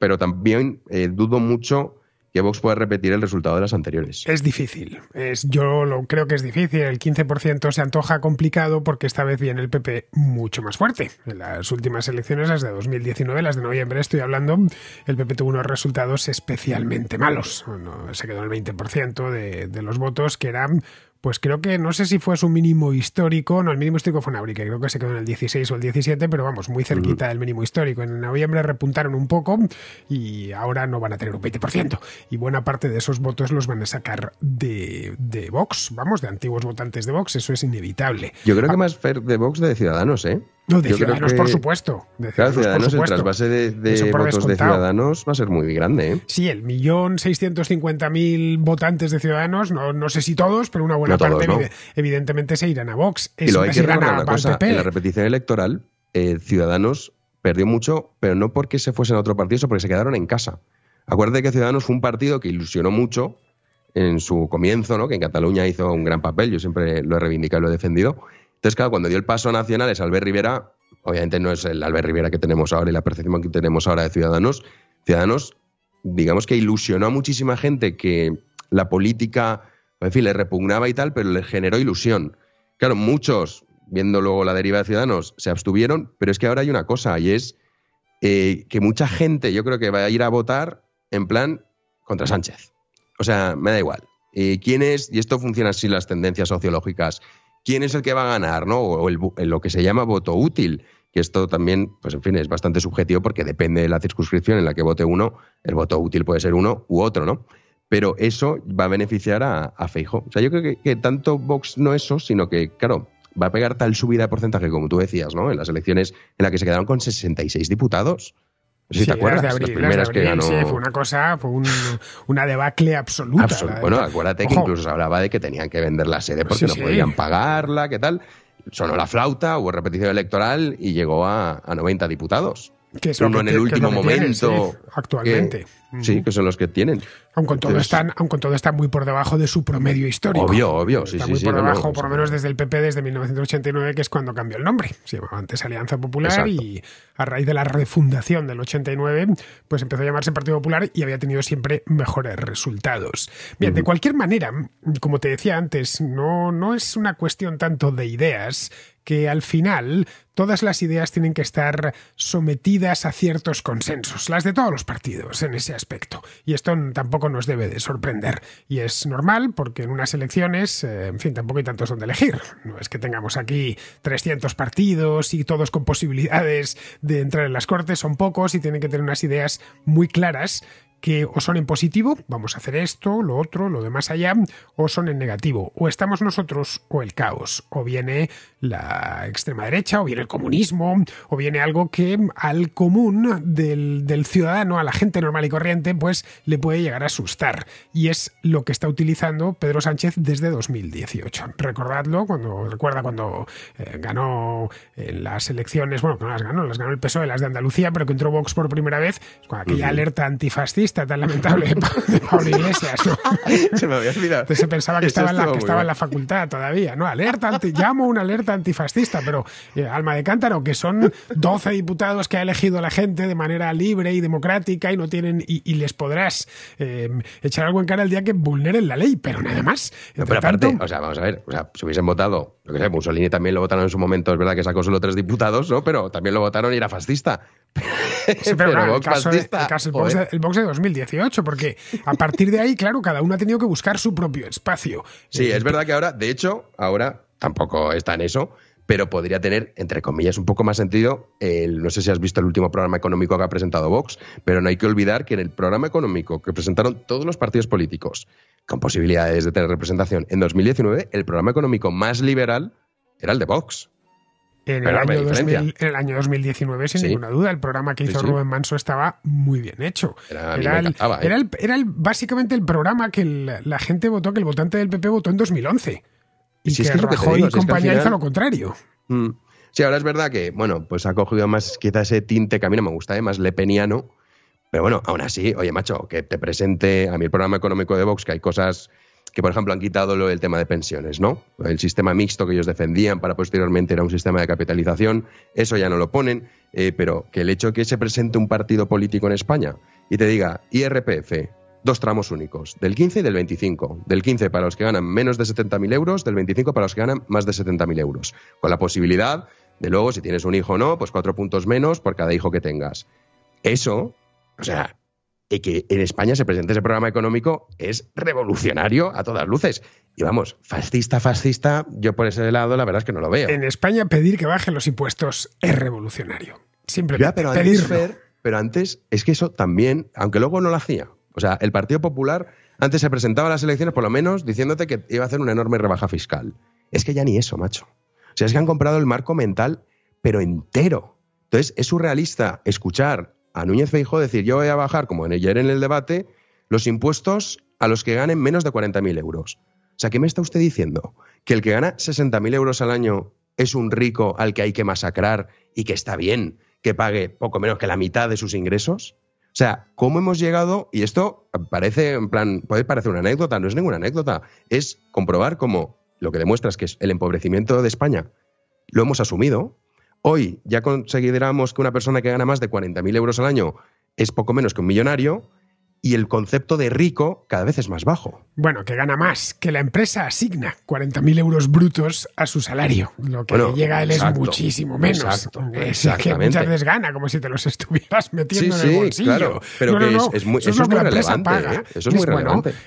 pero también eh, dudo mucho que Vox puede repetir el resultado de las anteriores. Es difícil. yo lo, creo que es difícil. El 15% se antoja complicado porque esta vez viene el PP mucho más fuerte. En las últimas elecciones, las de 2019, las de noviembre, estoy hablando, el PP tuvo unos resultados especialmente malos. Bueno, se quedó el 20% de, de los votos, que eran pues creo que no sé si fue su mínimo histórico, no, el mínimo histórico fue en creo que se quedó en el 16 o el 17, pero vamos, muy cerquita del mínimo histórico. En noviembre repuntaron un poco y ahora no van a tener un 20%. Y buena parte de esos votos los van a sacar de, de Vox, vamos, de antiguos votantes de Vox, eso es inevitable. Yo creo que ah. más de Vox de Ciudadanos, ¿eh? No, de Ciudadanos, por supuesto. claro, Ciudadanos, el trasvase de, de votos de Ciudadanos va a ser muy grande. ¿eh? Sí, el millón seiscientos cincuenta mil votantes de Ciudadanos, no, sé si todos, pero una buena parte evidentemente se irán a Vox. Es, y lo hay que una cosa, en la repetición electoral eh, Ciudadanos perdió mucho, pero no porque se fuesen a otro partido, sino porque se quedaron en casa. Acuérdate que Ciudadanos fue un partido que ilusionó mucho en su comienzo, ¿no? que en Cataluña hizo un gran papel, yo siempre lo he reivindicado y lo he defendido, entonces, claro, cuando dio el paso a Nacionales, Albert Rivera, obviamente no es el Albert Rivera que tenemos ahora y la percepción que tenemos ahora de Ciudadanos. Ciudadanos, digamos que ilusionó a muchísima gente que la política, en fin, le repugnaba y tal, pero le generó ilusión. Claro, muchos, viendo luego la deriva de Ciudadanos, se abstuvieron, pero es que ahora hay una cosa y es eh, que mucha gente, yo creo que va a ir a votar en plan contra Sánchez. O sea, me da igual. ¿Y eh, ¿Quién es? Y esto funciona así las tendencias sociológicas quién es el que va a ganar, ¿no? O eh, lo que se llama voto útil, que esto también, pues en fin, es bastante subjetivo porque depende de la circunscripción en la que vote uno, el voto útil puede ser uno u otro, ¿no? Pero eso va a beneficiar a, a Feijo. O sea, yo creo que, tanto Vox no eso, sino que, claro, va a pegar tal subida de porcentaje como tú decías, ¿no? En las elecciones en las que se quedaron con 66 diputados sí, te acuerdas, de primeras que ganó. fue una cosa, fue una debacle absoluta. Bueno, acuérdate que incluso se hablaba de que tenían que vender la sede porque no podían pagarla, ¿qué tal? Sonó la flauta, hubo repetición electoral y llegó a, a 90 diputados. Que en el último momento. actualmente. Sí, que son los que tienen. Aunque todo está están, muy por debajo de su promedio histórico. Obvio, obvio. Está muy por debajo, por lo menos desde el PP, desde 1989, que es cuando cambió el nombre. Se llamaba antes Alianza Popular y a raíz de la refundación del 89, pues empezó a llamarse Partido Popular y había tenido siempre mejores resultados. Bien, de cualquier manera, como te decía antes, no, no es una cuestión tanto de ideas que al final todas las ideas tienen que estar sometidas a ciertos consensos, las de todos los partidos en ese y esto tampoco nos debe de sorprender. Y es normal porque en unas elecciones, eh, en fin, tampoco hay tantos donde elegir. No es que tengamos aquí 300 partidos y todos con posibilidades de entrar en las cortes, son pocos y tienen que tener unas ideas muy claras que o son en positivo, vamos a hacer esto, lo otro, lo demás allá, o son en negativo, o estamos nosotros o el caos, o viene la extrema derecha, o viene el comunismo, o viene algo que al común del, ciudadano, a la gente normal y corriente, pues le puede llegar a asustar. Y es lo que está utilizando Pedro Sánchez desde 2018. Recordadlo, cuando, recuerda cuando eh, ganó en las elecciones, bueno, que no las ganó, las ganó el PSOE, las de Andalucía, pero que entró Vox por primera vez, con aquella alerta antifascista tan lamentable de, Se me había olvidado. se pensaba que, estaba en, la, facultad todavía, ¿no? Alerta anti llamo una alerta antifascista, pero eh, alma de cántaro, que son 12 diputados que ha elegido la gente de manera libre y democrática y no tienen y, les podrás em, echar algo en cara el día que vulneren la ley, pero nada más. pero aparte, o sea, vamos a ver, o sea, si hubiesen votado, lo que sé, Mussolini también lo votaron en su momento, es verdad que sacó solo tres diputados, ¿no? Pero también lo votaron y era fascista. pero, el, caso el, box de, 2018, porque a partir de ahí, claro, cada uno ha tenido que buscar su propio espacio. Sí, eh, es, verdad que ahora, de hecho, ahora tampoco está en eso, pero podría tener, entre comillas, un poco más sentido. no sé si has visto el último programa económico que ha presentado Vox, pero no hay que olvidar que en el programa económico que presentaron todos los partidos políticos con posibilidades de tener representación en 2019, el programa económico más liberal era el de Vox. En el, año 2019, sin ninguna duda, el programa que hizo Rubén Manso estaba muy bien hecho. Era, ¿eh? básicamente el programa que la gente votó, que el votante del PP votó en 2011. Y si que es que Rajoy compañía hizo lo contrario. Mm. Sí, ahora es verdad que, bueno, pues ha cogido más quizá ese tinte que a mí no me gusta, ¿eh? más lepeniano. Pero bueno, aún así, oye, macho, que te presente a mi el programa económico de Vox, que hay cosas que por ejemplo han quitado lo tema de pensiones, ¿no? El sistema mixto que ellos defendían para posteriormente era un sistema de capitalización, eso ya no lo ponen, eh, pero que el hecho que se presente un partido político en España y te diga IRPF, dos tramos únicos, del 15 y del 25, del 15 para los que ganan menos de 70.000 euros, del 25 para los que ganan más de 70.000 euros, con la posibilidad de luego, si tienes un hijo o no, pues cuatro puntos menos por cada hijo que tengas. Eso, o sea, y que en España se presente ese programa económico es revolucionario a todas luces. Y vamos, fascista, fascista, yo por ese lado la verdad es que no lo veo. En España pedir que bajen los impuestos es revolucionario. Simplemente pero Antes, pero antes es que eso también, aunque luego no lo hacía. O sea, el Partido Popular antes se presentaba a las elecciones por lo menos diciéndote que iba a hacer una enorme rebaja fiscal. Es que ya ni eso, macho. O sea, es que han comprado el marco mental, pero entero. Entonces, es surrealista escuchar a Núñez Feijóo decir, yo voy a bajar, como ayer en el debate, los impuestos a los que ganen menos de 40.000 euros. O sea, ¿qué me está usted diciendo? ¿Que el que gana 60.000 euros al año es un rico al que hay que masacrar y que está bien que pague poco menos que la mitad de sus ingresos? O sea, ¿cómo hemos llegado? Y esto parece, en plan, puede parecer una anécdota, no es ninguna anécdota. Es comprobar cómo lo que que es el empobrecimiento de España lo hemos asumido, Hoy ya consideramos que una persona que gana más de 40.000 euros al año es poco menos que un millonario, y el concepto de rico cada vez es más bajo. Bueno, que gana más, que la empresa asigna 40.000 euros brutos a su salario. Lo que le llega a él es muchísimo menos. Exacto, eh, veces Es gana como si te los estuvieras metiendo en el bolsillo. pero que Es, es, muy, eso, es, muy relevante. Paga. ¿eh?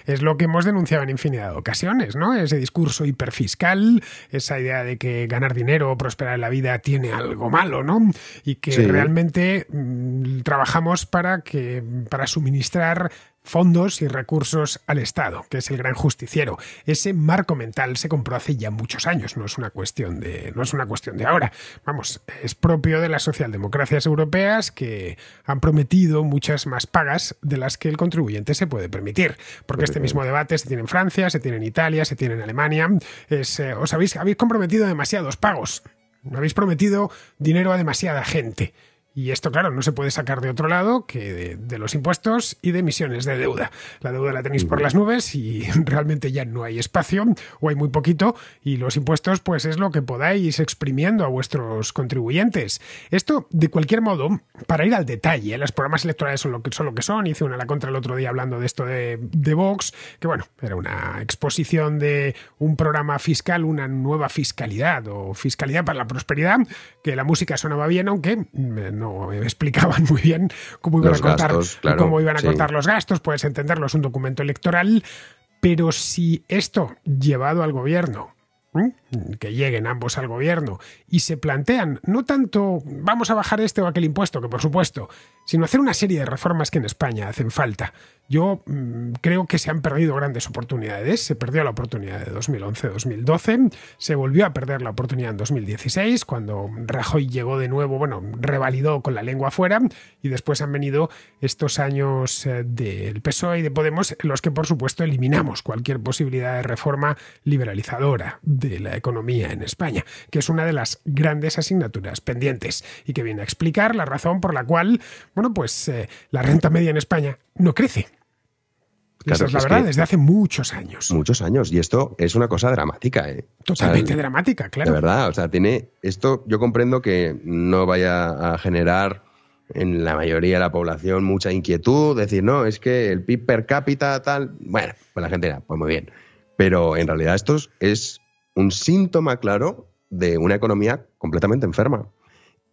es, lo que hemos denunciado en infinidad de ocasiones, ¿no? Ese discurso hiperfiscal, esa idea de que ganar dinero o prosperar en la vida tiene algo malo, ¿no? Y que realmente mm, trabajamos para, que, para suministrar fondos y recursos al Estado, que es el gran justiciero. Ese marco mental se compró hace ya muchos años, no es una cuestión de, no es una cuestión de ahora. Vamos, es propio de las socialdemocracias europeas que han prometido muchas más pagas de las que el contribuyente se puede permitir, porque este mismo debate se tiene en Francia, se tiene en Italia, se tiene en Alemania. Eh, os habéis, habéis comprometido demasiados pagos, habéis prometido dinero a demasiada gente. Y esto, claro, no se puede sacar de otro lado que de, los impuestos y de emisiones de deuda. La deuda la tenéis por las nubes y realmente ya no hay espacio o hay muy poquito y los impuestos pues es lo que podáis exprimiendo a vuestros contribuyentes. Esto, de cualquier modo, para ir al detalle, ¿eh? los programas electorales son lo que son. Lo Hice una la contra el otro día hablando de esto de, de Vox, que bueno, era una exposición de un programa fiscal, una nueva fiscalidad o fiscalidad para la prosperidad, que la música sonaba bien, aunque... No mm, no explicaban muy bien cómo iban a cortar iban a contar los gastos, puedes entenderlo, es un documento electoral, pero si esto llevado al gobierno que lleguen ambos al gobierno y se plantean no tanto vamos a bajar este o aquel impuesto, que por supuesto, sino hacer una serie de reformas que en España hacen falta. Yo mm, creo que se han perdido grandes oportunidades. Se perdió la oportunidad de 2011-2012, se volvió a perder la oportunidad en 2016, cuando Rajoy llegó de nuevo, bueno, revalidó con la lengua afuera, y después han venido estos años eh, del PSOE y de Podemos, los que por supuesto eliminamos cualquier posibilidad de reforma liberalizadora de la economía en España, que es una de las grandes asignaturas pendientes y que viene a explicar la razón por la cual bueno, pues eh, la renta media en España no crece. Claro, es la verdad, desde hace muchos años. Muchos años, y esto es una cosa dramática. ¿eh? Totalmente dramática, claro. De verdad, o sea, tiene. Esto yo comprendo que no vaya a generar en la mayoría de la población mucha inquietud, decir, no, es que el PIB per cápita tal. Bueno, pues la gente dirá, pues muy bien. Pero en realidad esto es un síntoma claro de una economía completamente enferma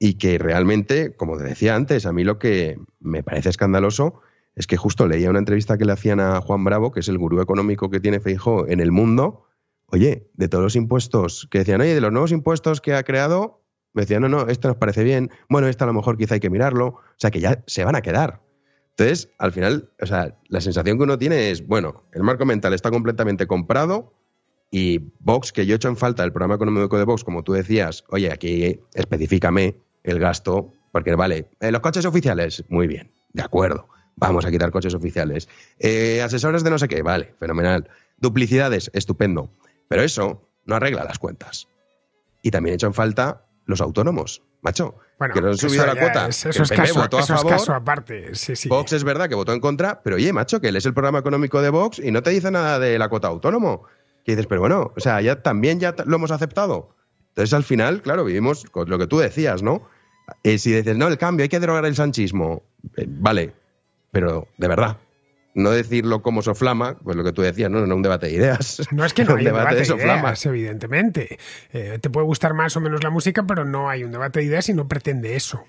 y que realmente, como te decía antes, a mí lo que me parece escandaloso es que justo leía una entrevista que le hacían a Juan Bravo, que es el gurú económico que tiene Feijo en el mundo. Oye, de todos los impuestos que decían, oye, de los nuevos impuestos que ha creado, me decían, no, no, esto nos parece bien, bueno, esto a lo mejor quizá hay que mirarlo, o sea, que ya se van a quedar. Entonces, al final, o sea, la sensación que uno tiene es, bueno, el marco mental está completamente comprado y Vox, que yo he hecho en falta el programa económico de Vox, como tú decías, oye, aquí especificame el gasto, porque vale, eh, los coches oficiales, muy bien, de acuerdo, vamos a quitar coches oficiales. Eh, asesores de no sé qué, vale, fenomenal. Duplicidades, estupendo. Pero eso no arregla las cuentas. Y también echan falta los autónomos, macho. que no han subido la cuota. eso eso Es caso aparte. Vox es verdad que votó en contra, pero oye, macho, que él es el programa económico de Vox y no te dice nada de la cuota autónomo. Que dices, pero bueno, o sea, ya también ya lo hemos aceptado. Entonces, al final, claro, vivimos con lo que tú decías, ¿no? Eh, si dices, no, el cambio, hay que derogar el sanchismo, eh, vale, pero de verdad, no decirlo como soflama, pues lo que tú decías, no, no, un debate de ideas. No es que no, hay un debate, de ideas, evidentemente. Eh, te puede gustar más o menos la música, pero no hay un debate de ideas y no pretende eso,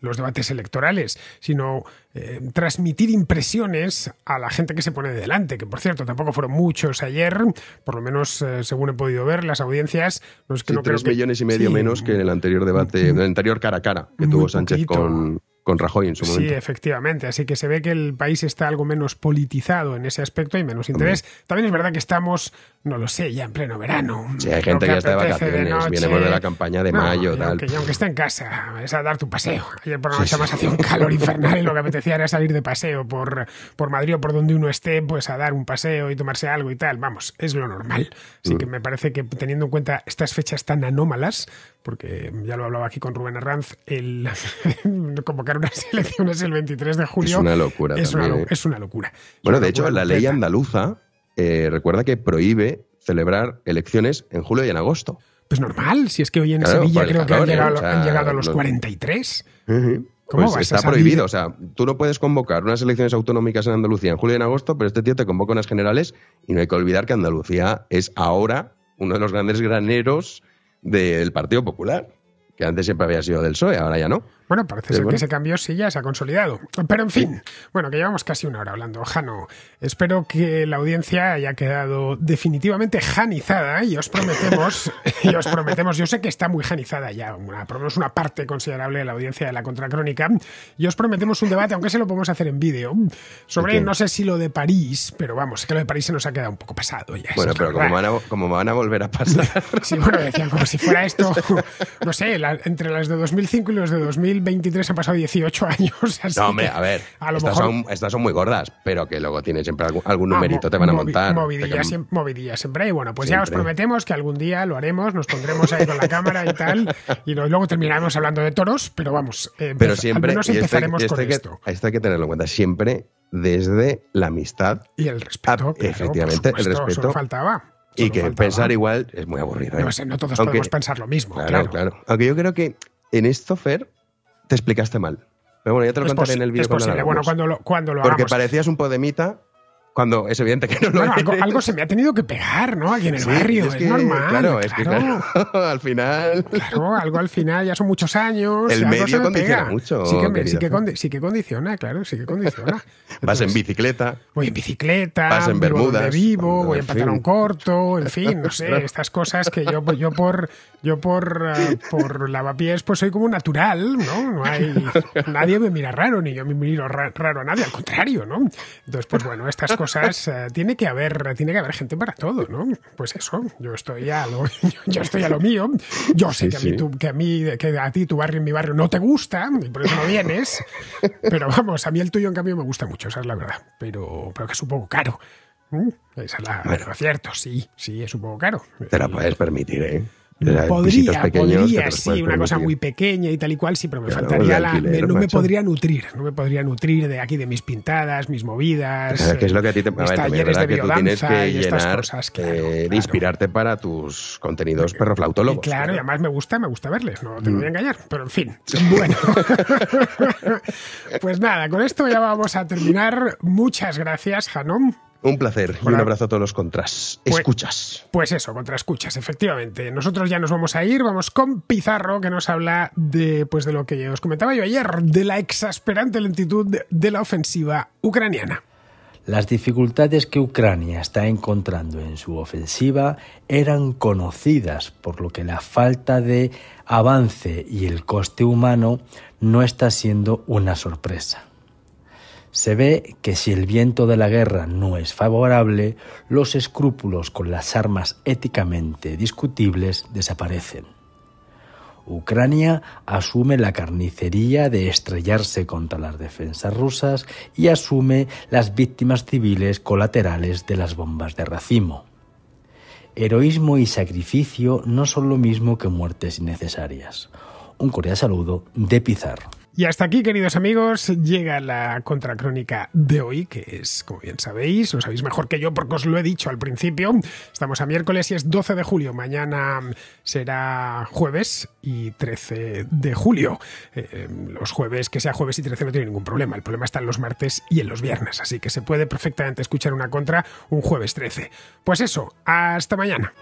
los debates electorales, sino eh, transmitir impresiones a la gente que se pone de delante, que por cierto tampoco fueron muchos ayer, por lo menos eh, según he podido ver, las audiencias... No que tres millones y medio menos que en el anterior debate, en el anterior cara a cara que tuvo Sánchez con con Rajoy en su momento. Sí, efectivamente. Así que se ve que el país está algo menos politizado en ese aspecto y menos interés. También, es verdad que estamos, no lo sé, ya en pleno verano. Sí, hay gente que, ya está de vacaciones, viene vienemos de la campaña de mayo. aunque, tal. aunque está en casa, es a dar tu paseo. Ayer por la noche más hacía un calor infernal y lo que apetecía era salir de paseo por, por Madrid o por donde uno esté, pues a dar un paseo y tomarse algo y tal. Vamos, es lo normal. Así mm. que me parece que teniendo en cuenta estas fechas tan anómalas, porque ya lo hablaba aquí con Rubén Arranz, el convocar unas elecciones el 23 de julio. Es una locura. Es, una, ¿eh? es una, locura. Bueno, de hecho, la ley andaluza eh, recuerda que prohíbe celebrar elecciones en julio y en agosto. Pues normal, si es que hoy en Sevilla creo que han llegado, a los, 43. tres está prohibido, o sea, tú no puedes convocar unas elecciones autonómicas en Andalucía en julio y en agosto, pero este tío te convoca unas generales y no hay que olvidar que Andalucía es ahora uno de los grandes graneros del Partido Popular, que antes siempre había sido del PSOE, ahora ya no. Bueno, parece eh, ser que ese cambio sí ya se ha consolidado. Pero en fin, bueno, que llevamos casi una hora hablando. Jano, espero que la audiencia haya quedado definitivamente janizada y os prometemos, y os prometemos, yo sé que está muy janizada ya, una, por lo menos una parte considerable de la audiencia de la Contracrónica, y os prometemos un debate, aunque se lo podemos hacer en vídeo, sobre no sé si lo de París, pero vamos, que lo de París se nos ha quedado un poco pasado ya. Bueno, pero como van, a, como van, a, volver a pasar. sí, bueno, decían como si fuera esto, no sé, entre las de 2005 y los de 2000 23 han pasado 18 años. no, hombre, a ver. estas, son, muy gordas, pero que luego tienen siempre algún, ah, numerito, te van a montar. movidillas siempre. Y bueno, pues ya os prometemos que algún día lo haremos, nos pondremos ahí con la cámara y tal, y luego terminaremos hablando de toros, pero vamos. Eh, pero siempre. empezaremos con esto. Esto hay que tenerlo en cuenta. Siempre desde la amistad. Y el respeto. efectivamente, el respeto. faltaba. y que pensar igual es muy aburrido. ¿eh? No, sé, no todos podemos pensar lo mismo. Claro, claro, claro. Aunque yo creo que en esto, Fer, te explicaste mal. Pero bueno, ya te lo contaré en el vídeo bueno, cuando lo, Porque parecías un podemita cuando es evidente que no algo, se me ha tenido que pegar, ¿no? Aquí en el barrio, es, normal. Claro, es que claro, al final. Claro, algo al final, ya son muchos años. El medio condiciona mucho. Sí que, condiciona, claro, sí que condiciona. vas en bicicleta. Voy en bicicleta. Vas en Bermudas. Vivo, vivo voy en, pantalón corto, en fin, no sé, estas cosas que yo, yo por yo por, ah, por lavapiés pues soy como natural, ¿no? hay nadie me mira raro ni yo me miro raro a nadie, al contrario, ¿no? Entonces, pues bueno, estas cosas cosas, eh, tiene que haber, tiene que haber gente para todo, ¿no? Pues eso, yo estoy a lo, yo estoy a lo mío. Yo sé que, a mí, que a ti tu barrio en mi barrio no te gusta, y por eso no vienes. Pero vamos, a mí el tuyo en cambio me gusta mucho, esa es la verdad. Pero, pero que es un poco caro. es la, cierto, sí, sí, es un poco caro. Te la puedes permitir, ¿eh? podría, podría, sí, una cosa muy pequeña y tal y cual, sí, pero me faltaría la. no me podría nutrir, no me podría nutrir de aquí, de mis pintadas, mis movidas. es lo que a ti te mis talleres de que tú tienes que cosas, eh, de inspirarte para tus contenidos perroflautólogos. Y claro, y además me gusta, me gusta verles, no te voy a mm. engañar, pero en fin. Bueno, pues nada, con esto ya vamos a terminar. Muchas gracias, Janom. Un placer y un abrazo a todos los contras. Pues, escuchas. Pues eso, contra escuchas, efectivamente. Nosotros ya nos vamos a ir, vamos con Pizarro, que nos habla de, pues, de lo que os comentaba yo ayer, de la exasperante lentitud de la ofensiva ucraniana. Las dificultades que Ucrania está encontrando en su ofensiva eran conocidas, por lo que la falta de avance y el coste humano no está siendo una sorpresa. Se ve que si el viento de la guerra no es favorable, los escrúpulos con las armas éticamente discutibles desaparecen. Ucrania asume la carnicería de estrellarse contra las defensas rusas y asume las víctimas civiles colaterales de las bombas de racimo. Heroísmo y sacrificio no son lo mismo que muertes innecesarias. Un cordial saludo de Pizarro. Y hasta aquí, queridos amigos, llega la contracrónica de hoy, que es, como bien sabéis, lo sabéis mejor que yo porque os lo he dicho al principio. Estamos a miércoles y es 12 de julio. Mañana será jueves y 13 de julio. Eh, los jueves, que sea jueves y 13 no tiene ningún problema. El problema está en los martes y en los viernes. Así que se puede perfectamente escuchar una contra un jueves 13. Pues eso, hasta mañana.